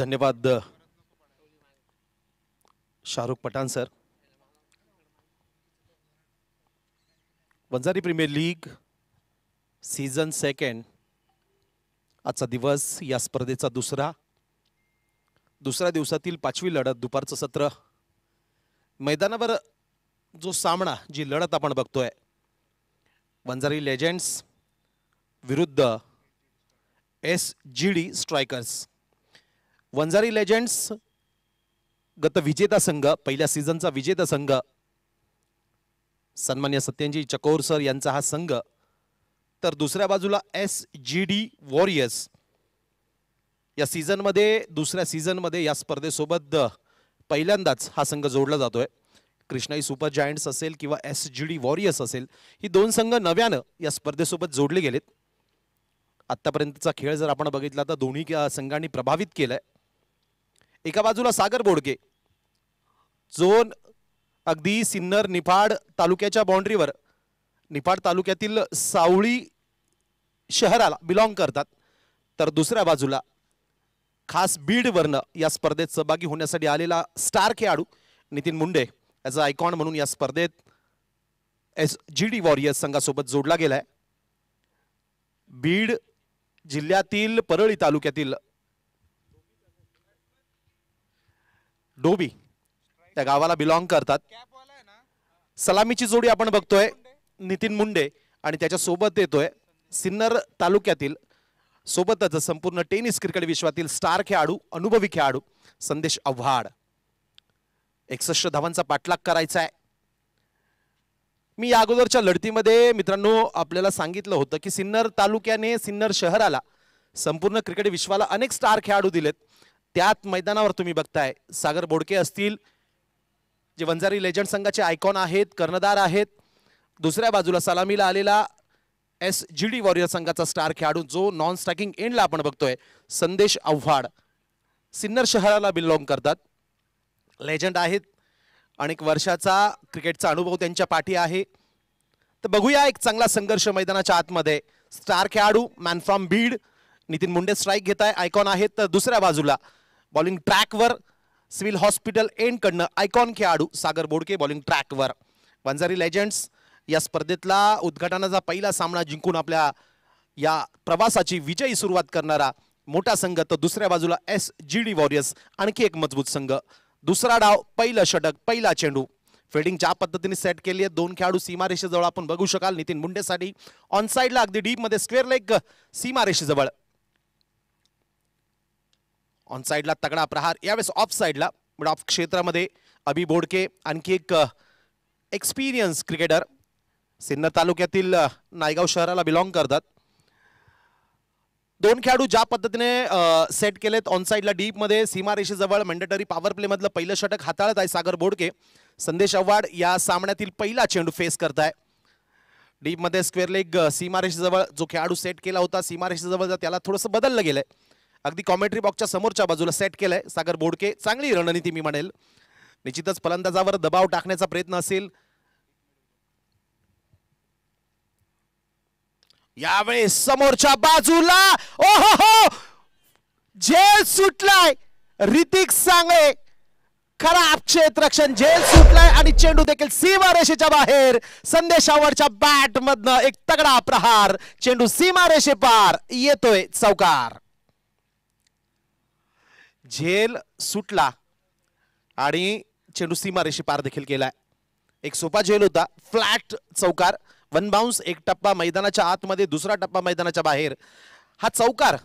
धन्यवाद Shahrukh Pathan sir Vanjari premier league season second आजचा दिवस या स्पर्धेचा दुसरा दुसऱ्या दिवसातील पाचवी लढत दुपारचं सत्र मैदानावर जो सामना जी लढत आपण बघतोय वंजारी लेजेंड्स विरुद्ध S G D strikers Vanjari legends गत विजेता संघ पहिल्या सीझनचा विजेता संघ सन्मान्य सत्यंजी चकोर सर यांचा हा संघ तर दुसऱ्या बाजूला एस जी डी वॉरियर्स या सीझनमध्ये दुसऱ्या सीझनमध्ये या स्पर्धेसोबत पहिल्यांदाच हा संघ जोडला जातोय कृष्णाई सुपर जायंट्स असेल किंवा एस जी डी वॉरियर्स असेल ही दोन संघ नव्यानं या स्पर्धेसोबत जोडले गेलेत आत्तापर्यंतचा खेळ जर आपण बघितला तर दोन्ही संघांनी प्रभावित आहे एका बाजूला सागर बोडके जो अगदी सिन्नर निफाड तालुक्याच्या बाउंड्रीवर निफाड तालुक्यातील सावळी शहराला बिलॉंग करतात तर दुसऱ्या बाजूला खास बीडवरनं या स्पर्धेत सहभागी होण्यासाठी आलेला स्टार खेळाडू Nitin Munde as a icon म्हणून या स्पर्धेत एस जी डी वॉरियर्स संघासोबत जोडला गेलाय बीड जिल्ह्यातील परळी तालुक्यातील डोबी त्या गावाला बिलॉंग करतात सलामीची जोडी आपण बघतोय नितीन मुंडे आणि त्याच्यासोबत येतोय सिन्नर तालुक्यातील सोबतच संपूर्ण टेनिस क्रिकेट विश्वातील स्टार खेळाडू अनुभवी खेळाडू संदेश आव्हाड एकसष्ट धावांचा पाठलाग करायचा आहे मी या अगोदरच्या लढतीमध्ये मित्रांनो आपल्याला सांगितलं होतं की सिन्नर तालुक्याने सिन्नर शहराला संपूर्ण क्रिकेट विश्वाला अनेक स्टार खेळाडू दिलेत त्यात मैदानावर तुम्ही बघताय सागर बोडके असतील जे वंजारी लेजंड संघाचे आयकॉन आहेत कर्णधार आहेत दुसऱ्या बाजूला सलामीला आलेला एस जी डी वॉरियर संघाचा स्टार खेळाडू जो नॉन स्ट्रायकिंग एंडला आपण बघतोय संदेश आव्हाड सिन्नर शहराला बिलॉंग करतात लेजंड आहेत अनेक वर्षाचा क्रिकेटचा अनुभव त्यांच्या पाठी आहे तर बघूया एक चांगला संघर्ष मैदानाच्या आतमध्ये स्टार खेळाडू man from Beed Nitin Munde strike घेत आहे आयकॉन आहेत तर दुसऱ्या बाजूला बॉलिंग ट्रॅकवर सिव्हिल हॉस्पिटल एंडकडनं आयकॉन खेळाडू सागर बोडके बॉलिंग ट्रॅकवर वंजारी लेजेंड्स या स्पर्धेतला उद्घाटनाचा पहिला सामना जिंकून आपल्या या प्रवासाची विजयी सुरुवात करणारा मोठा संघ तर दुसऱ्या बाजूला एस जी डी वॉरियर्स आणखी एक मजबूत संघ दुसरा डाव पहिलं षटक पहिला चेंडू फिल्डिंग ज्या पद्धतीने सेट केली आहे दोन खेळाडू सीमारेषेजवळ आपण बघू शकाल नितीन मुंडेसाठी ऑन साईडला अगदी डीपमध्ये स्क्वेअर लेग सीमारेषेजवळ ऑन साईडला तगडा प्रहार यावेळेस ऑफ साईडला म्हणजे ऑफ क्षेत्रामध्ये अभि बोडके आणखी एक एक्सपिरियन्स क्रिकेटर सिन्नर तालुक्यातील नायगाव शहराला बिलॉंग करतात दोन खेळाडू ज्या पद्धतीने सेट केलेत ऑन साईडला डीपमध्ये सीमारेषेजवळ मेंडेटरी पॉवर प्लेमधलं पहिलं षटक हाताळत आहे सागर बोडके संदेश आव्हाड या सामन्यातील पहिला चेंडू फेस करत आहे डीपमध्ये स्क्वेअर लेग सीमारेषेजवळ जो खेळाडू सेट केला होता सीमारेषेजवळ त्याला थोडंसं बदललं गेलंय अगदी कॉमेंट्री बॉक्सच्या समोरच्या बाजूला सेट केलाय सागर बोडके चांगली रणनीती मी म्हणेल निश्चितच फलंदाजावर दबाव टाकण्याचा प्रयत्न असेल यावेळी समोरच्या बाजूला ओ हो हो सुटलाय ऋतिक सांगळे खराब क्षेत्रक्षण झेल सुटलाय आणि चेंडू देखील सीमारेषेच्या बाहेर संदेशावरच्या बॅट मधनं एक तगडा प्रहार चेंडू सीमारेषे पार येतोय चौकार झेल सुटला आणि चेंडू सीमारेषी पार देखील केलाय एक सोपा झेल होता फ्लॅट चौकार वन बाउंस एक टप्पा मैदानाच्या आतमध्ये दुसरा टप्पा मैदानाच्या बाहेर हा चौकार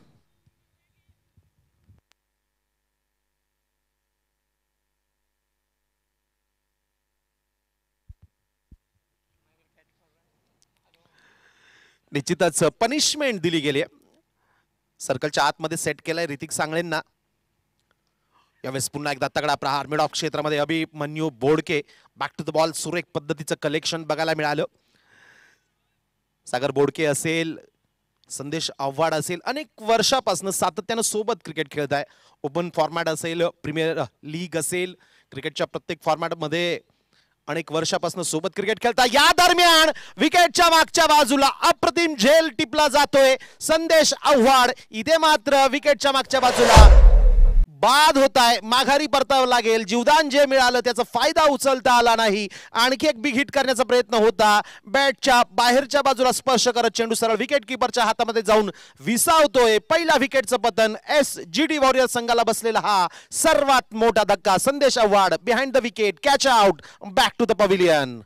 निश्चितच पनिशमेंट दिली गेली सर्कलच्या आतमध्ये सेट केलाय रितिक सांगळेंना यावेळेस पुन्हा एकदा तगडा प्रहार मिड ऑफ क्षेत्रामध्ये Abhimanyu Bodke back to the ball सुरेख पद्धतीचं कलेक्शन बघायला मिळालं सागर बोडके असेल संदेश आव्हाड असेल अनेक वर्षापासून सातत्यानं सोबत क्रिकेट खेळत आहे ओपन फॉर्मॅट असेल प्रीमियर लीग असेल क्रिकेटच्या प्रत्येक फॉर्मॅटमध्ये अनेक वर्षापासून सोबत क्रिकेट खेळता या दरम्यान विकेटच्या मागच्या बाजूला अप्रतिम झेल टिपला जातोय संदेश आव्हाड इथे मात्र विकेटच्या मागच्या बाजूला बाद होताय माघारी परतावं लागेल जीवदान जे मिळालं त्याचा फायदा उचलता आला नाही आणखी एक बिग हिट करण्याचा प्रयत्न होता बॅटच्या बाहेरच्या बाजूला स्पर्श करत चेंडू सरळ विकेट किपरच्या हातामध्ये जाऊन विसावतोय पहिला विकेटचं पतन एस जी डी वॉरियर संघाला बसलेला हा सर्वात मोठा धक्का संदेश अवार्ड behind the wicket catch out back to the pavilion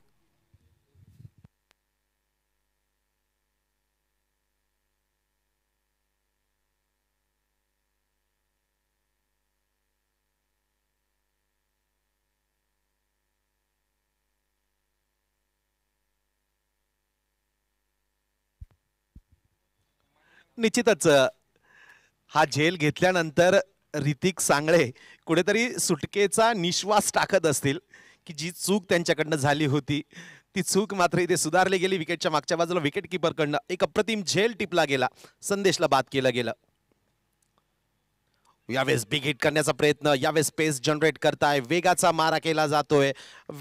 निश्चितच हा झेल घेतल्यानंतर रितिक सांगळे कुठेतरी सुटकेचा निश्वास टाकत असतील की जी चूक त्यांच्याकडनं झाली होती ती चूक मात्र इथे सुधारली गेली विकेटच्या मागच्या बाजूला विकेट किपरकडनं एक अप्रतिम झेल टिपला गेला संदेशला बाद केलं गेलं यावेळेस बिग हिट करण्याचा प्रयत्न यावेळेस स्पेस जनरेट करताय वेगाचा मारा केला जातोय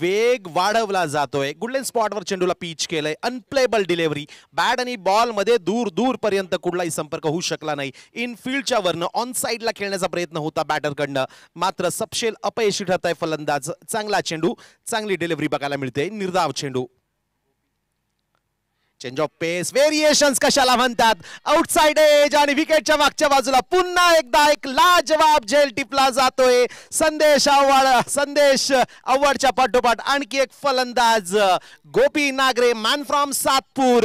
वेग वाढवला जातोय गुडलेन स्पॉटवर चेंडूला पीच केलंय अनप्लेबल डिलेव्हरी बॅट आणि बॉलमध्ये दूर दूर पर्यंत कुठलाही संपर्क होऊ शकला नाही इनफिल्डच्या वरनं ऑन साईडला खेळण्याचा प्रयत्न होता बॅटरकडनं मात्र सपशेल अपयशी ठरत आहे फलंदाज चांगला चेंडू चांगली डिलेव्हरी बघायला मिळते निर्धाव चेंडू चेंज ऑफ पेस व्हेरिएशन्स कशाला म्हणतात आउटसाइड एज आणि विकेटच्या मागच्या बाजूला पुन्हा एकदा एक लाजवाब झेल टिपला जातोय संदेश आव्हाड संदेश आव्हाडच्या पाठोपाठ आणखी एक फलंदाज गोपी नागरे मॅन फ्रॉम सातपूर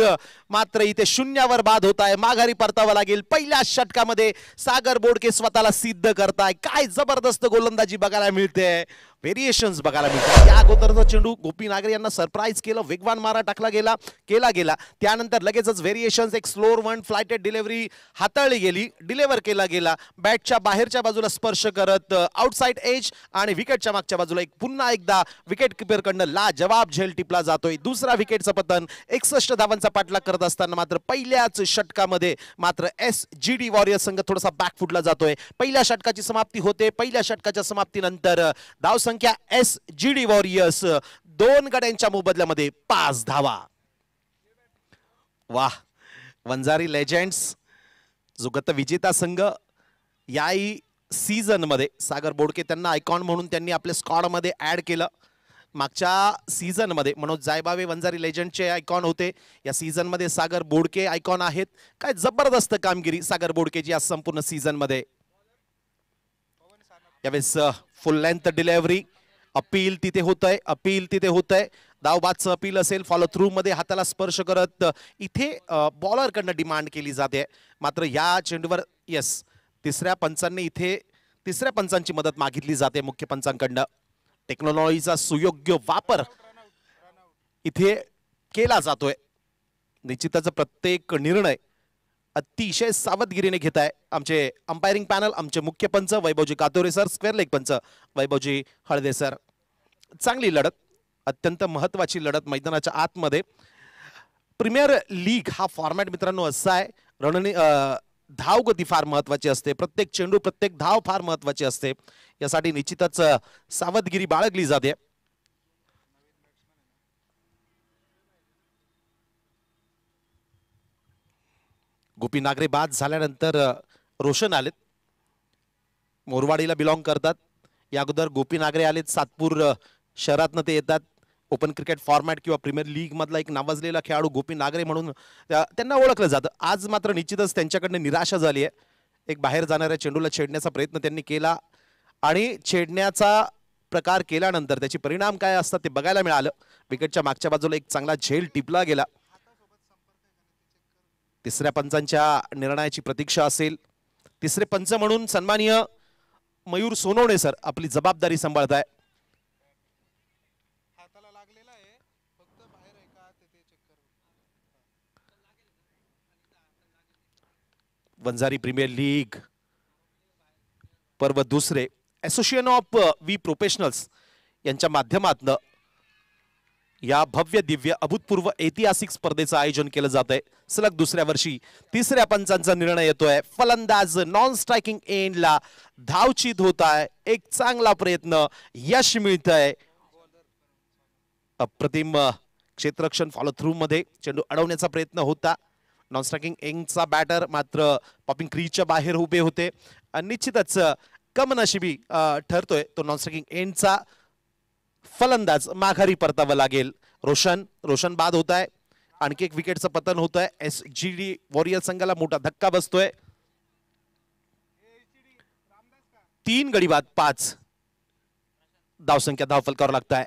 मात्र इथे शून्यावर बाद होत आहे माघारी परतावा लागेल पहिल्या षटकामध्ये सागर बोडके स्वतःला सिद्ध करताय काय जबरदस्त गोलंदाजी बघायला मिळते व्हेरिएशन्स बघायला मिळते या अगोदरचा चेंडू गोपी नागरे यांना सरप्राईज केलं वेगवान मारा टाकला गेला केला गेला त्यानंतर लगेचच व्हेरिएशन्स एक स्लोअर वन फ्लायटेड डिलेव्हरी हाताळली गेली डिलेव्हर केला गेला बॅटच्या बाहेरच्या बाजूला स्पर्श करत आउटसाइड एज आणि विकेटच्या मागच्या बाजूला एक पुन्हा एकदा विकेट किपरकडनं ला जवाब झेल टिपला जातोय दुसरा विकेटचं पतन एकसष्ट धावांचा पाठलाग करत असताना मात्र पहिल्याच षटकामध्ये मात्र एस जी डी वॉरियर्स संघ थोडासा बॅकफुटला जातोय पहिल्या षटकाची समाप्ती होते पहिल्या षटकाच्या समाप्तीनंतर धावसंख्या एस जी डी वॉरियर्स दोन गड्यांच्या मोबदल्यामध्ये पाच धावा वाह वंजारी लेजेंड्स जो विजेता संघ याही मध्ये सागर बोडके त्यांना आयकॉन म्हणून त्यांनी आपल्या स्कॉडमध्ये ऍड केलं मागच्या सीझनमध्ये मनोज जायबावे वंजारी लेजंडचे आयकॉन होते या सीझनमध्ये सागर बोडके आयकॉन आहेत काय जबरदस्त कामगिरी सागर बोडकेची या संपूर्ण सीझनमध्ये यावेळेस फुल लेंथ डिलेव्हरी अपील तिथे होत आहे अपील तिथे होत आहे दावबादचं अपील असेल फॉलो थ्रू मध्ये हाताला स्पर्श करत इथे बॉलर कडनं डिमांड केली जाते मात्र या चेंडूवर यस तिसऱ्या पंचांनी इथे तिसऱ्या पंचांची मदत मागितली जाते मुख्य पंचांकडनं टेक्नॉलॉजीचा सुयोग्य वापर इथे केला जातोय प्रत्येक निर्णय अतिशय सावधगिरीने घेत आहे आमचे अंपायरिंग पॅनल आमचे मुख्य पंच वैभवजी कातोरे सर स्क्वेअर लेग पंच वैभवजी हळदे सर चांगली लढत अत्यंत महत्त्वाची लढत मैदानाच्या आतमध्ये प्रीमियर लीग हा फॉर्मॅट मित्रांनो असा आहे रणनी धाव गती फार महत्वाची असते प्रत्येक चेंडू प्रत्येक धाव फार महत्वाची असते यासाठी निश्चितच सावधगिरी बाळगली जाते गोपी नागरे बाद झाल्यानंतर रोशन आलेत मोरवाडीला बिलॉंग करतात या अगोदर गोपी नागरे आलेत सातपूर शहरातनं ते येतात ओपन क्रिकेट फॉर्मॅट किंवा प्रीमियर लीगमधला एक नावाजलेला खेळाडू गोपी नागरे म्हणून त्यांना ओळखलं जातं आज मात्र निश्चितच त्यांच्याकडनं निराशा झाली आहे एक बाहेर जाणाऱ्या चेंडूला छेडण्याचा प्रयत्न त्यांनी केला आणि छेडण्याचा प्रकार केल्यानंतर त्याचे परिणाम काय असतात ते बघायला मिळालं विकेटच्या मागच्या बाजूला एक चांगला झेल टिपला गेला तिसऱ्या पंचांच्या निर्णयाची प्रतीक्षा असेल तिसरे पंच म्हणून सन्माननीय मयूर सोनवणे सर आपली जबाबदारी सांभाळत आहे वंजारी प्रीमियर लीग पर्व दुसरे असोसिएशन ऑफ वी प्रोफेशनल्स यांच्या माध्यमातनं या भव्य दिव्य अभूतपूर्व ऐतिहासिक स्पर्धेचं आयोजन केलं जात आहे सलग दुसऱ्या वर्षी तिसऱ्या पंचांचा निर्णय येतोय फलंदाज नॉन स्ट्रायकिंग एंडला धावचीत होत आहे एक चांगला प्रयत्न यश मिळत आहे अप्रतिम uh, क्षेत्रक्षण फॉलो थ्रू मध्ये चेंडू अडवण्याचा प्रयत्न होता नॉन नॉनस्ट्रायकिंग एंगचा बॅटर मात्र पॉपिंग क्रीजच्या बाहेर उभे होते निश्चितच कमनशिबी ठरतोय तो नॉन स्ट्रायकिंग एंडचा फलंदाज माघारी परतावा लागेल रोशन रोशन बाद होत आहे आणखी एक विकेटचं पतन होत आहे एस जी डी वॉरियर संघाला मोठा धक्का बसतोय तीन गडी बाद पाच धावसंख्या धाव करावं लागत आहे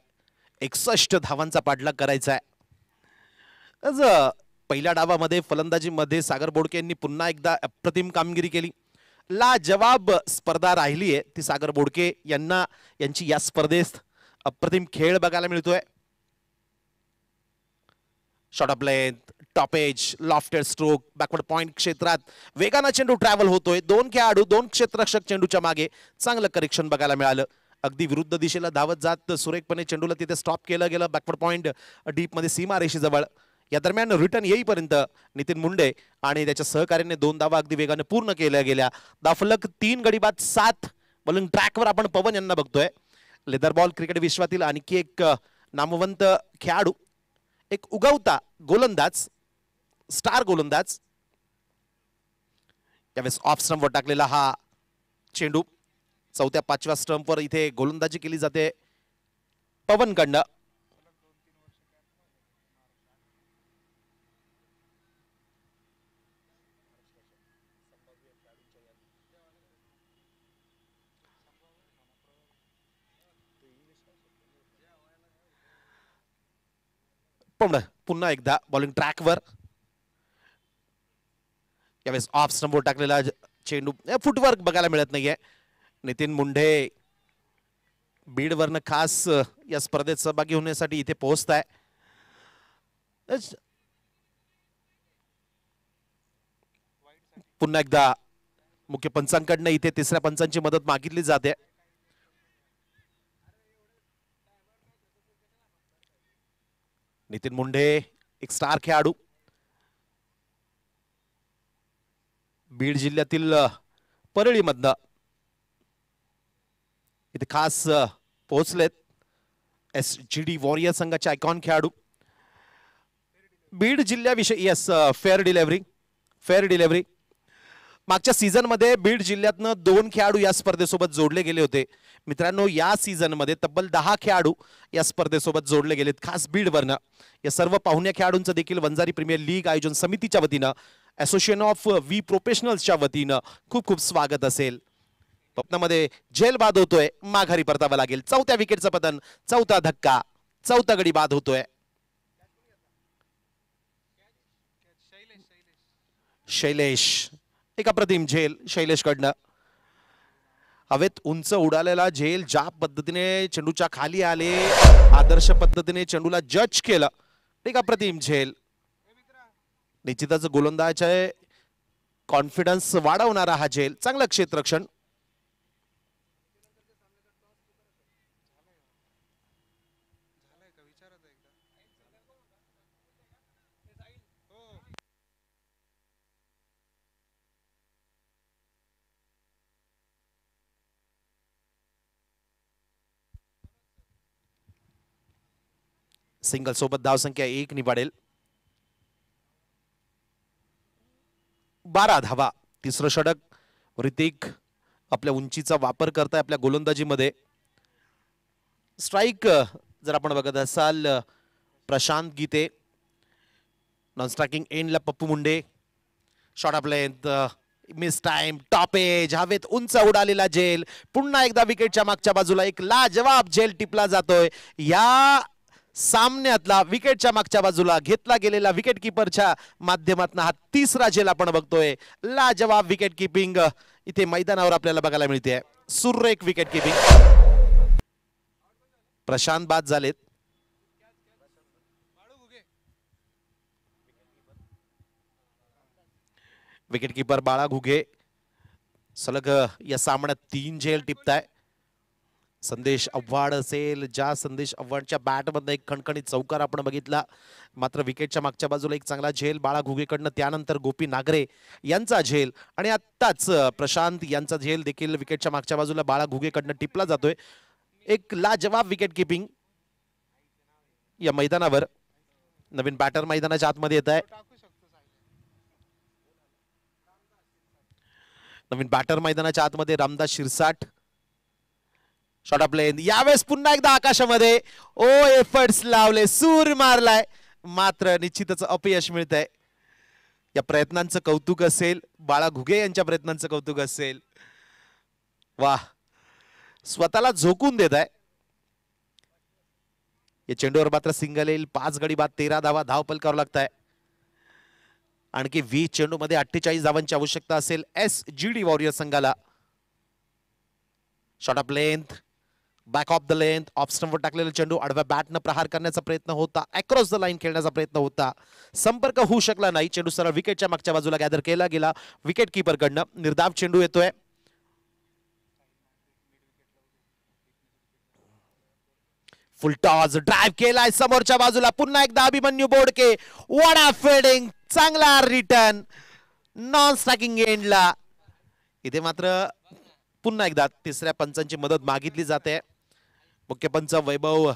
एकसष्ट धावांचा पाठलाग करायचा आहे पहिल्या डावामध्ये फलंदाजीमध्ये सागर बोडके यांनी पुन्हा एकदा अप्रतिम कामगिरी केली ला जवाब स्पर्धा राहिली आहे ती सागर बोडके यांना यांची या स्पर्धेत अप्रतिम खेळ बघायला मिळतोय short of length top edge lofted stroke backward point क्षेत्रात वेगानं चेंडू ट्रॅव्हल होतोय दोन खेळाडू दोन क्षेत्ररक्षक चेंडूच्या मागे चांगलं करेक्शन बघायला मिळालं अगदी विरुद्ध दिशेला धावत जात सुरेखपणे चेंडूला तिथे स्टॉप केलं गेलं बॅकवर्ड पॉईंट डीपमध्ये सीमा रेषेजवळ या दरम्यान रिटर्न येईपर्यंत नितीन मुंडे आणि त्याच्या सहकार्याने दोन दावा अगदी वेगाने पूर्ण केल्या गेल्या दाफलक तीन गडी बाद सात बलून ट्रॅकवर आपण पवन यांना बघतोय लेदर बॉल क्रिकेट विश्वातील आणखी एक नामवंत खेळाडू एक उगवता गोलंदाज स्टार गोलंदाज त्यावेळेस ऑफ स्टंपवर टाकलेला हा चेंडू चौथ्या पाचव्या स्टंपवर इथे गोलंदाजी केली जाते पवनकडनं पण पुन्हा एकदा बॉलिंग ट्रॅकवर यावेळेस ऑफ स्टंबवर टाकलेला चेंडू फुटवर्क बघायला मिळत नाहीये नितीन मुंढे बीडवरनं खास या स्पर्धेत सहभागी होण्यासाठी इथे पोहोचत आहे पुन्हा एकदा मुख्य पंचांकडनं इथे तिसऱ्या पंचांची मदत मागितली जाते नितीन मुंढे एक स्टार खेळाडू बीड जिल्ह्यातील परळीमधनं इथे खास पोहोचलेत एस जी डी वॉरियर संघाचे आयकॉन खेळाडू बीड जिल्ह्याविषयी yes fair delivery fair delivery, मागच्या मध्ये बीड जिल्ह्यातनं दोन खेळाडू या स्पर्धेसोबत जोडले गेले होते मित्रांनो या सीझनमध्ये तब्बल दहा खेळाडू या स्पर्धेसोबत जोडले गेलेत खास बीडवरनं या सर्व पाहुण्या खेळाडूंचं देखील वंजारी प्रीमियर लीग आयोजन समितीच्या वतीनं असोसिएशन ऑफ वी प्रोफेशनल्सच्या वतीनं खूप खूप स्वागत असेल स्वप्नामध्ये जेल बाद होतोय माघारी परतावा लागेल चौथ्या विकेटचं पतन चौथा धक्का चौथा गडी बाद होतोय शैलेश एक अप्रतिम झेल शैलेशकडनं हवेत उंच उडालेला झेल ज्या पद्धतीने चेंडूच्या खाली आले आदर्श पद्धतीने चेंडूला जज केलं एक अप्रतिम झेल निश्चितच आहे कॉन्फिडन्स वाढवणारा हा झेल चांगला क्षेत्रक्षण सिंगल सोबत धावसंख्या एक वाढेल बारा धावा तिसरं षडक ऋतिक आपल्या उंचीचा वापर करताय आपल्या गोलंदाजीमध्ये स्ट्राईक जर आपण बघत असाल प्रशांत गीते नॉन स्ट्रायकिंग एंडला Pappu Munde short length miss time top edge हवेत उंच उडालेला झेल पुन्हा एकदा विकेटच्या मागच्या बाजूला एक लाजवाब झेल टिपला जातोय या सामन्यातला विकेटच्या मागच्या बाजूला घेतला गेलेला विकेट किपरच्या हा तिसरा झेल आपण बघतोय लाजवाब विकेट किपिंग इथे मैदानावर आपल्याला बघायला मिळते सुरेख विकेट किपिंग प्रशांत बाद झालेत विकेटकीपर बाळा घुगे सलग या सामन्यात तीन झेल टिपताय संदेश आव्हाड असेल ज्या संदेश अव्हाडच्या बॅटमधनं एक खणखणीत चौकार आपण बघितला मात्र विकेटच्या मागच्या बाजूला एक चांगला झेल बाळा घुगेकडनं त्यानंतर गोपी नागरे यांचा झेल आणि आत्ताच प्रशांत यांचा झेल देखील विकेटच्या मागच्या बाजूला बाळा घुगेकडनं टिपला जातोय एक लाजवाब विकेट किपिंग या मैदानावर नवीन बॅटर मैदानाच्या आतमध्ये येत आहे नवीन बॅटर मैदानाच्या आतमध्ये Ramdas Shirsat short of length यावेळेस पुन्हा एकदा आकाशामध्ये ओ एफर्ट्स लावले सूर मारलाय मात्र निश्चितच अपयश मिळत आहे या प्रयत्नांचं कौतुक असेल बाळा घुगे यांच्या प्रयत्नांचं कौतुक असेल वा स्वतःला झोकून देत आहे या चेंडूवर मात्र सिंगल येईल पाच गडी बाद तेरा धावा धाव करावं लागत आहे आणखी वीस मध्ये अठ्ठेचाळीस धावांची आवश्यकता असेल एस जी डी वॉरियर संघाला short of length back of the length off स्टंपवर टाकलेला चेंडू आडव्या बॅटनं प्रहार करण्याचा प्रयत्न होता अक्रॉस द लाईन खेळण्याचा प्रयत्न होता संपर्क होऊ शकला नाही चेंडू सरळ विकेटच्या मागच्या बाजूला गॅदर केला गेला विकेट कडनं निर्धाव चेंडू येतोय फुल टॉस ड्राईव्ह केलाय समोरच्या बाजूला पुन्हा एकदा अभिमन्यू बोडके वडा फिल्डिंग चांगला रिटर्न नॉन स्टॅकिंग एंडला इथे मात्र पुन्हा एकदा तिसऱ्या पंचांची मदत मागितली जाते पंच वैभव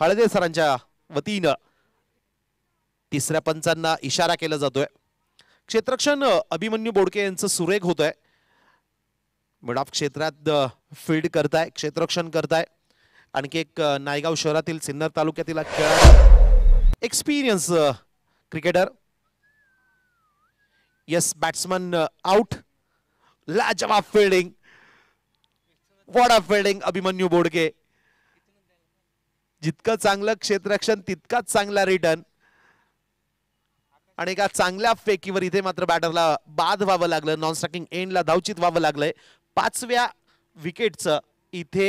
हळदे सरांच्या वतीनं तिसऱ्या पंचांना इशारा केला जातोय क्षेत्रक्षण अभिमन्यू बोडके यांचं सुरेख होतोय मिड ऑफ क्षेत्रात फील्ड करताय क्षेत्रक्षण करताय आणखी एक नायगाव शहरातील सिन्नर तालुक्यातील खेळाडू experience cricketer yes batsman out लाजवाब fielding what of fielding Abhimanyu Bodke जितकं चांगलं क्षेत्ररक्षण तितकाच चांगला रिटर्न आणि एका चांगल्या फेकीवर इथे मात्र बॅटरला बाद व्हावं लागलं नॉन स्ट्रायकिंग एंडला धावचित व्हावं लागलंय पाचव्या विकेटचं इथे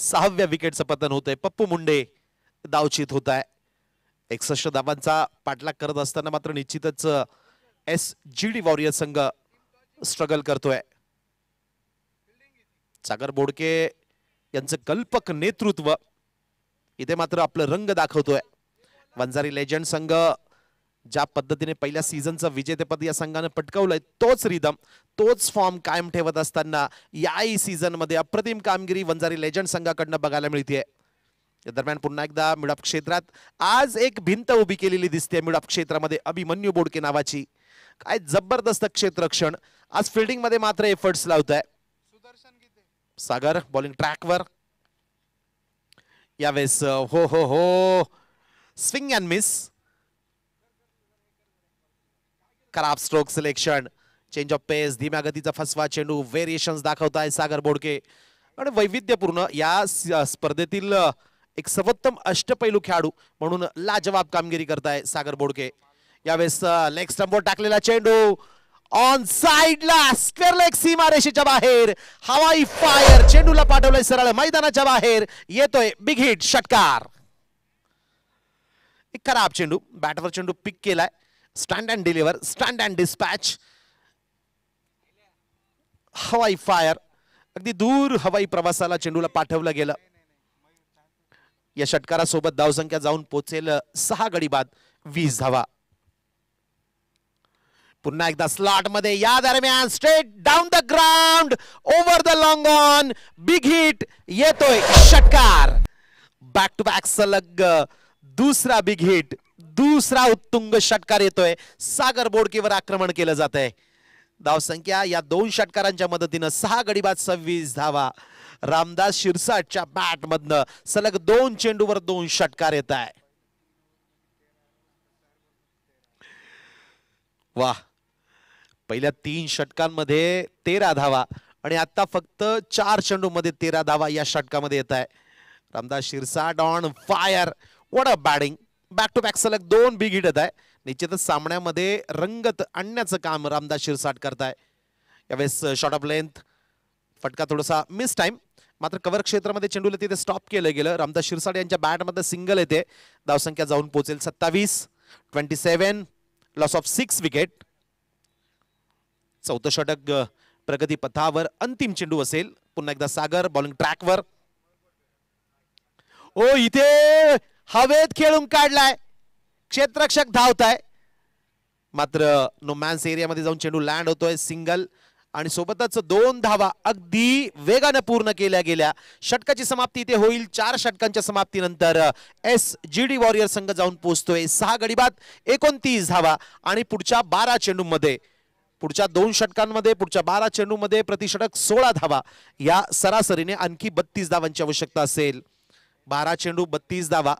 सहाव्या विकेटचं पतन होतंय पप्पू मुंडे दावचित होत आहे एकसष्ट धावांचा पाठलाग करत असताना मात्र निश्चितच एस जी डी वॉरियर संघ स्ट्रगल करतोय सागर बोडके यांचं कल्पक नेतृत्व इथे मात्र आपलं रंग दाखवतोय वंजारी लेजंड संघ ज्या पद्धतीने पहिल्या सीझनचं विजेतेपद या संघाने पटकवलंय तोच रिदम तोच फॉर्म कायम ठेवत असताना याही मध्ये अप्रतिम कामगिरी वंजारी लेजंड संघाकडनं बघायला मिळते दरम्यान पुन्हा एकदा मिडअप क्षेत्रात आज एक भिंत उभी केलेली दिसते मिडअप क्षेत्रामध्ये अभिमन्यू बोडके नावाची काय जबरदस्त क्षेत्ररक्षण आज फिल्डिंगमध्ये मात्र एफर्ट्स लावत आहे सागर बॉलिंग ट्रॅकवर यावेळेस हो हो हो स्विंग अँड मिस खराब stroke selection change of pace धीम्या गतीचा फसवा चेंडू व्हेरिएशन्स दाखवताय सागर बोडके आणि वैविध्यपूर्ण या स्पर्धेतील एक सर्वोत्तम अष्टपैलू खेळाडू म्हणून लाजवाब कामगिरी करताय सागर बोडके यावेळेस लेग स्टंपवर टाकलेला चेंडू ऑन साइडला स्क्वेअर लेग सीमारेषेच्या बाहेर हवाई फायर चेंडूला पाठवलाय सरळ मैदानाच्या बाहेर येतोय बिग हिट षटकार एक खराब चेंडू बॅटवर चेंडू पिक केलाय stand and deliver stand and dispatch हवाई फायर अगदी दूर हवाई प्रवासाला चेंडूला पाठवलं गेलं या षटकारासोबत धावसंख्या जाऊन पोचेल सहा गडी बाद वीस धावा पुन्हा एकदा स्लॉट मध्ये या दरम्यान straight down the ground over the long on big hit येतोय षटकार बॅक टू बॅक सलग दुसरा बिग हिट दुसरा उत्तुंग षटकार येतोय सागर बोडकीवर आक्रमण केलं जात आहे धावसंख्या या दोन षटकारांच्या मदतीनं सहा गडीबाद सव्वीस धावा रामदास शिरसाटच्या मधनं सलग दोन चेंडूवर दोन षटकार येत आहे वा पहिल्या तीन षटकांमध्ये तेरा धावा आणि आता फक्त चार चेंडूमध्ये तेरा धावा या षटकामध्ये येत आहे Ramdas Shirsat on fire what a batting back to back सलग दोन बिग हिट आहे निश्चितच सामन्यामध्ये रंगत आणण्याचं काम रामदास शिरसाट करताय यावेळेस शॉर्ट ऑफ लेंथ फटका थोडासा मिस टाइम मात्र कव्हर क्षेत्रामध्ये चेंडूला तिथे स्टॉप केलं गेलं रामदास शिरसाट यांच्या बॅटमध्ये सिंगल येते धावसंख्या जाऊन पोहोचेल सत्तावीस twenty seven loss of six wicket चौथं षटक प्रगती पथावर अंतिम चेंडू असेल पुन्हा एकदा सागर बॉलिंग ट्रॅकवर ओ इथे हवेत खेळून काढलाय क्षेत्रक्षक धावताय मात्र नो मॅन्स एरियामध्ये जाऊन चेंडू लँड होतोय सिंगल आणि सोबतच दोन धावा अगदी वेगानं पूर्ण केल्या गेल्या षटकाची समाप्ती इथे होईल चार षटकांच्या समाप्तीनंतर एस जी डी वॉरियर संघ जाऊन पोहोचतोय सहा गडीबात एकोणतीस धावा आणि पुढच्या बारा चेंडूमध्ये पुढच्या दोन षटकांमध्ये पुढच्या बारा चेंडूमध्ये प्रतिषटक सोळा धावा या सरासरीने आणखी बत्तीस धावांची आवश्यकता असेल बारा चेंडू बत्तीस धावा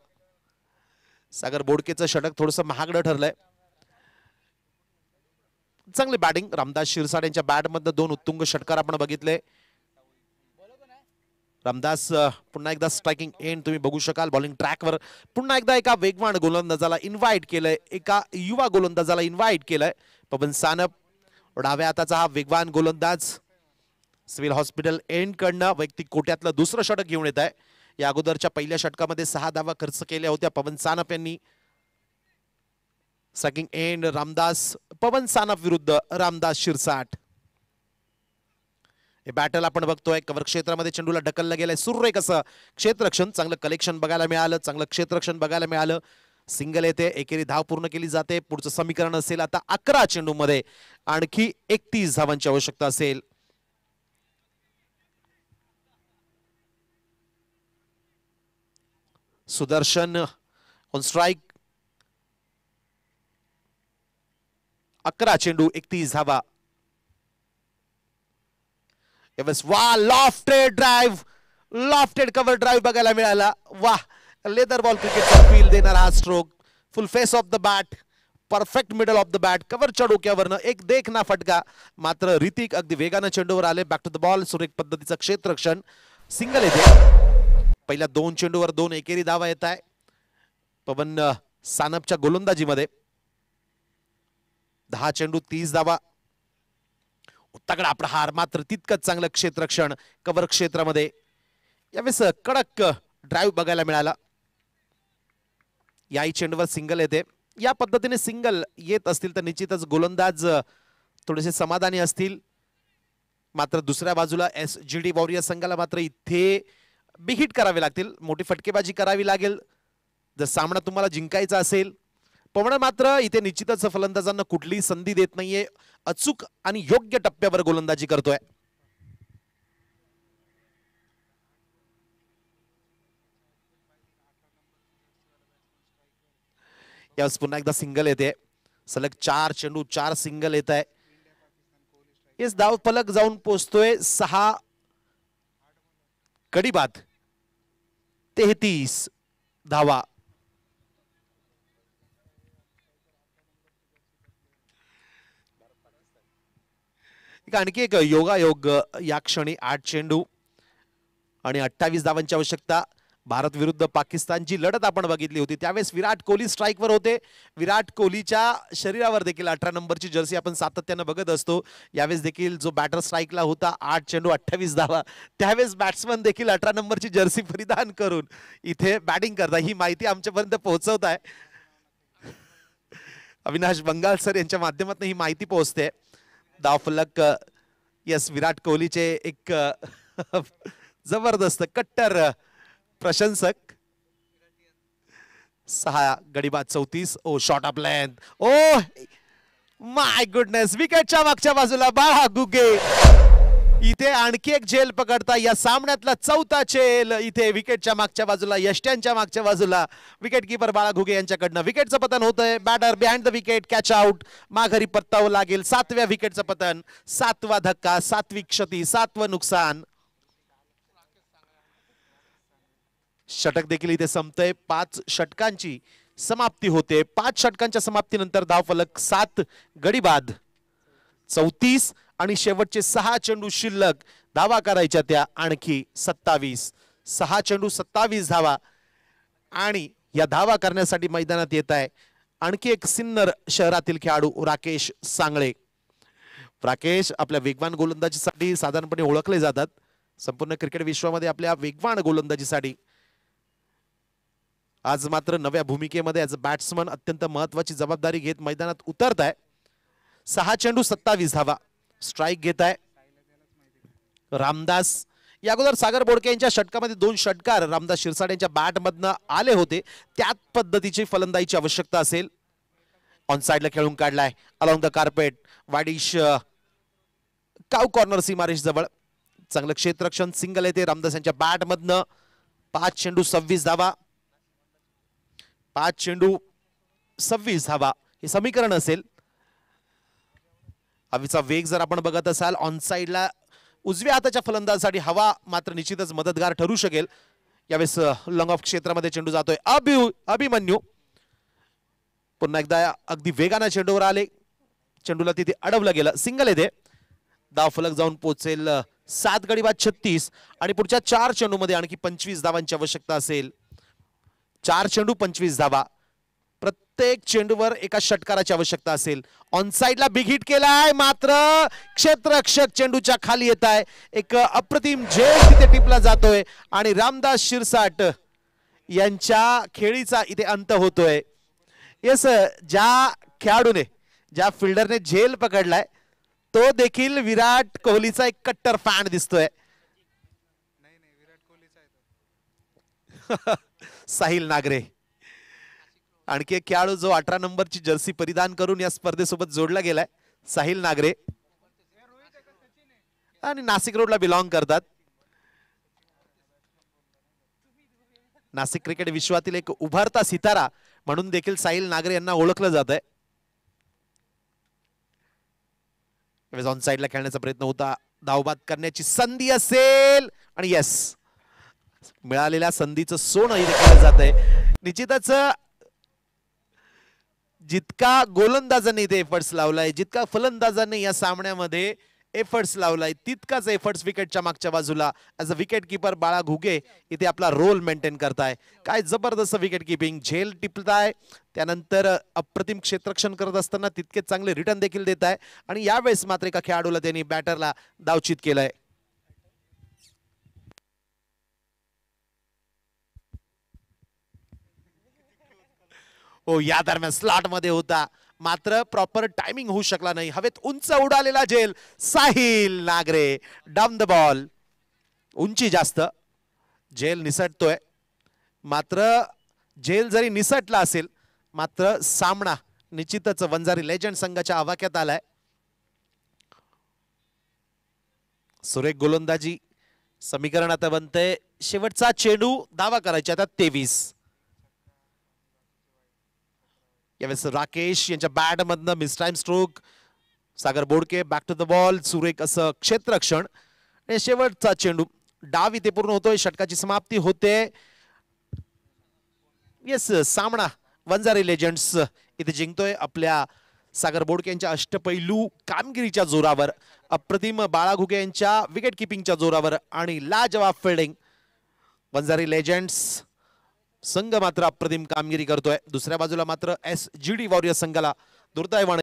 सागर बोडकेचं षटक थोडंसं महागडं ठरलंय चांगली बॅटिंग रामदास शिरसाड यांच्या बॅटमधनं दोन उत्तुंग षटकार आपण बघितले रामदास पुन्हा एकदा स्ट्रायकिंग एंड तुम्ही बघू शकाल बॉलिंग ट्रॅकवर पुन्हा एकदा एका वेगवान गोलंदाजाला इन्व्हाइट केलंय एका युवा गोलंदाजाला इन्व्हाइट केलंय पवन सानप डाव्या हाताचा हा वेगवान गोलंदाज सिव्हिल हॉस्पिटल एंड कडनं वैयक्तिक कोट्यातलं दुसरं षटक घेऊन येत आहे या अगोदरच्या पहिल्या षटकामध्ये सहा धावा खर्च केल्या होत्या पवन सानप यांनी सकिंग एंड रामदास पवन सानप विरुद्ध रामदास शिरसाट हे बॅटल आपण बघतोय कवर क्षेत्रामध्ये चेंडूला ढकललं गेलंय एक कसं क्षेत्रक्षण चांगलं कलेक्शन बघायला मिळालं चांगलं क्षेत्रक्षण बघायला मिळालं सिंगल येते एकेरी धाव पूर्ण केली जाते पुढचं समीकरण असेल आता अकरा चेंडूमध्ये आणखी एकतीस धावांची आवश्यकता असेल सुदर्शन ऑन स्ट्राईक अकरा चेंडू एकतीस धावा वा lofted drive lofted cover drive बघायला मिळाला वा लेदर बॉल क्रिकेटचा फील देणारा हा stroke full face of the bat perfect middle of the bat cover डोक्यावरनं एक देख ना फटका मात्र ऋतिक अगदी वेगानं चेंडूवर आले बॅक टू द बॉल सुरेख पद्धतीचं क्षण सिंगल येते पहिल्या दोन चेंडूवर दोन एकेरी धावा येत आहे पवन सानपच्या गोलंदाजीमध्ये दहा चेंडू तीस धावा तगडा प्रहार मात्र तितकंच चांगलं क्षेत्रक्षण कवर क्षेत्रामध्ये यावेळेस कडक ड्राईव्ह बघायला मिळाला याही चेंडूवर सिंगल येते या पद्धतीने सिंगल येत असतील तर निश्चितच गोलंदाज थोडेसे समाधानी असतील मात्र दुसऱ्या बाजूला एस जी डी वॉरियर संघाला मात्र इथे बिहिट करावे लागतील मोठी फटकेबाजी करावी लागेल जर सामना तुम्हाला जिंकायचा असेल पवन मात्र इथे निश्चितच फलंदाजांना कुठलीही संधी देत नाहीये अचूक आणि योग्य टप्प्यावर गोलंदाजी करतोय यावेळेस पुन्हा एकदा सिंगल येते सलग चार चेंडू चार सिंगल येत आहे हेच धाव फलक जाऊन पोचतोय सहा कडी बाद तेहतीस धावा आणखी एक योगायोग या क्षणी आठ चेंडू आणि अठ्ठावीस धावांची आवश्यकता भारत विरुद्ध पाकिस्तानची लढत आपण बघितली होती त्यावेळेस विराट कोहली स्ट्राईकवर होते विराट कोहलीच्या शरीरावर देखील अठरा नंबरची जर्सी आपण सातत्यानं बघत असतो यावेळेस देखील जो बॅटर स्ट्राईकला होता आठ चेंडू अठ्ठावीस धावा त्यावेळेस बॅट्समन देखील अठरा नंबरची जर्सी परिधान करून इथे बॅटिंग करता ही माहिती आमच्यापर्यंत पोहोचवत आहे अविनाश बंगाल सर यांच्या माध्यमातून ही माहिती पोहोचते दाफलक यस विराट कोहलीचे एक जबरदस्त कट्टर प्रशंसक सहा गडीबाद चौतीस oh short of length oh my goodness विकेटच्या मागच्या बाजूला बाळा गुगे इथे आणखी एक झेल पकडता या सामन्यातला चौथा झेल इथे विकेटच्या मागच्या बाजूला यष्ट्यांच्या मागच्या बाजूला विकेट किपर बाळा घुगे यांच्याकडनं विकेटचं पतन होतंय batter behind the wicket catch out माघारी परतावं लागेल सातव्या विकेटचं पतन सातवा धक्का सातवी क्षती सातवं नुकसान षटक देखील इथे संपतंय पाच षटकांची समाप्ती होते पाच षटकांच्या समाप्तीनंतर धाव फलक सात गडी बाद चौतीस आणि शेवटचे सहा चेंडू शिल्लक धावा करायच्या त्या आणखी सत्तावीस सहा चेंडू सत्तावीस धावा आणि या धावा करण्यासाठी मैदानात येत आहे आणखी एक सिन्नर शहरातील खेळाडू राकेश सांगळे राकेश आपल्या वेगवान गोलंदाजीसाठी साधारणपणे ओळखले जातात संपूर्ण क्रिकेट विश्वामध्ये आपल्या वेगवान गोलंदाजीसाठी आज मात्र नव्या भूमिकेमध्ये ॲज अ बॅट्समन अत्यंत महत्वाची जबाबदारी घेत मैदानात उतरत आहे सहा चेंडू सत्तावीस धावा स्ट्राईक घेत आहे रामदास या अगोदर सागर बोडके यांच्या षटकामध्ये दोन षटकार रामदास शिरसाट यांच्या बॅटमधनं आले होते त्याच पद्धतीची फलंदाजीची आवश्यकता असेल ऑन साईडला खेळून काढलाय अलॉंग द कार्पेट वाडीश काव कॉर्नर सीमारेश जवळ चांगलं क्षेत्रक्षण सिंगल येते रामदास यांच्या बॅटमधनं पाच चेंडू सव्वीस धावा पाच चेंडू सव्वीस धावा हे समीकरण असेल हवीचा वेग जर आपण बघत असाल ऑन साईडला उजव्या हाताच्या फलंदाजासाठी हवा मात्र निश्चितच मदतगार ठरू शकेल यावेळेस लंग ऑफ क्षेत्रामध्ये चेंडू जातोय अभि अभिमन्यू पुन्हा एकदा अगदी वेगानं चेंडूवर आले चेंडूला तिथे अडवलं गेलं सिंगल येते दाव फलक जाऊन पोहोचेल सात गडी बाद छत्तीस आणि पुढच्या चार चेंडूमध्ये आणखी पंचवीस धावांची आवश्यकता असेल चार चेंडू पंचवीस धावा प्रत्येक चेंडूवर एका षटकाराची आवश्यकता असेल ऑन साईडला बिग हिट केलाय मात्र क्षेत्ररक्षक चेंडूच्या खाली येत आहे एक अप्रतिम झेल तिथे टिपला जातोय आणि रामदास शिरसाट यांच्या खेळीचा इथे अंत होतोय येस ज्या खेळाडूने ज्या फिल्डरने झेल पकडलाय तो देखील विराट कोहलीचा एक कट्टर फॅन दिसतोय विराट [LAUGHS] साहिल नागरे आणखी एक खेळाडू जो अठरा नंबरची जर्सी परिधान करून या स्पर्धेसोबत जोडला गेलाय साहिल नागरे आणि नाशिक रोडला बिलॉंग करतात नाशिक क्रिकेट विश्वातील एक उभारता सितारा म्हणून देखील साहिल नागरे यांना ओळखलं जात आहे ऑन साईडला खेळण्याचा प्रयत्न होता धावबाद करण्याची संधी असेल आणि येस मिळालेल्या संधीचं इथे केलं जात आहे निश्चितच जितका गोलंदाजांनी इथे एफर्ट्स लावलाय जितका फलंदाजांनी या सामन्यामध्ये एफर्ट्स लावलाय तितकाच एफर्ट्स विकेटच्या मागच्या बाजूला ऍज अ विकेट किपर बाळा घुगे इथे आपला रोल मेंटेन करताय काय जबरदस्त विकेट किपिंग झेल टिपताय त्यानंतर अप्रतिम क्षेत्रक्षण करत असताना तितके चांगले रिटर्न देखील देत आहे आणि यावेळेस मात्र एका खेळाडूला त्यांनी बॅटरला दावचित केलंय हो या दरम्यान स्लॉट मध्ये होता मात्र प्रॉपर टायमिंग होऊ शकला नाही हवेत उंच उडालेला जेल Sahil Nagare down the ball उंची जास्त जेल निसटतोय मात्र जेल जरी निसटला असेल मात्र सामना निश्चितच वंजारी लेजंड संघाच्या आवाक्यात आलाय सुरेख गोलंदाजी समीकरण आता बनतंय शेवटचा चेंडू दावा करायचा आता तेवीस यावेळेस राकेश यांच्या बॅटमधनं miss time stroke Sagar Bodke back to the ball सुरेख असं क्षेत्रक्षण आणि शेवटचा चेंडू डाव इथे पूर्ण होतोय षटकाची समाप्ती होते येस सामना वंजारी लेजंड्स इथे जिंकतोय आपल्या सागर बोडके यांच्या अष्टपैलू कामगिरीच्या जोरावर अप्रतिम बाळाघुके यांच्या विकेट किपिंगच्या जोरावर आणि लाजवाब फिल्डिंग वंजारी लेजेंड्स संघ मात्र अप्रतिम कामगिरी करतोय दुसऱ्या बाजूला मात्र एस जी डी वॉरियर संघाला दुर्दैवाने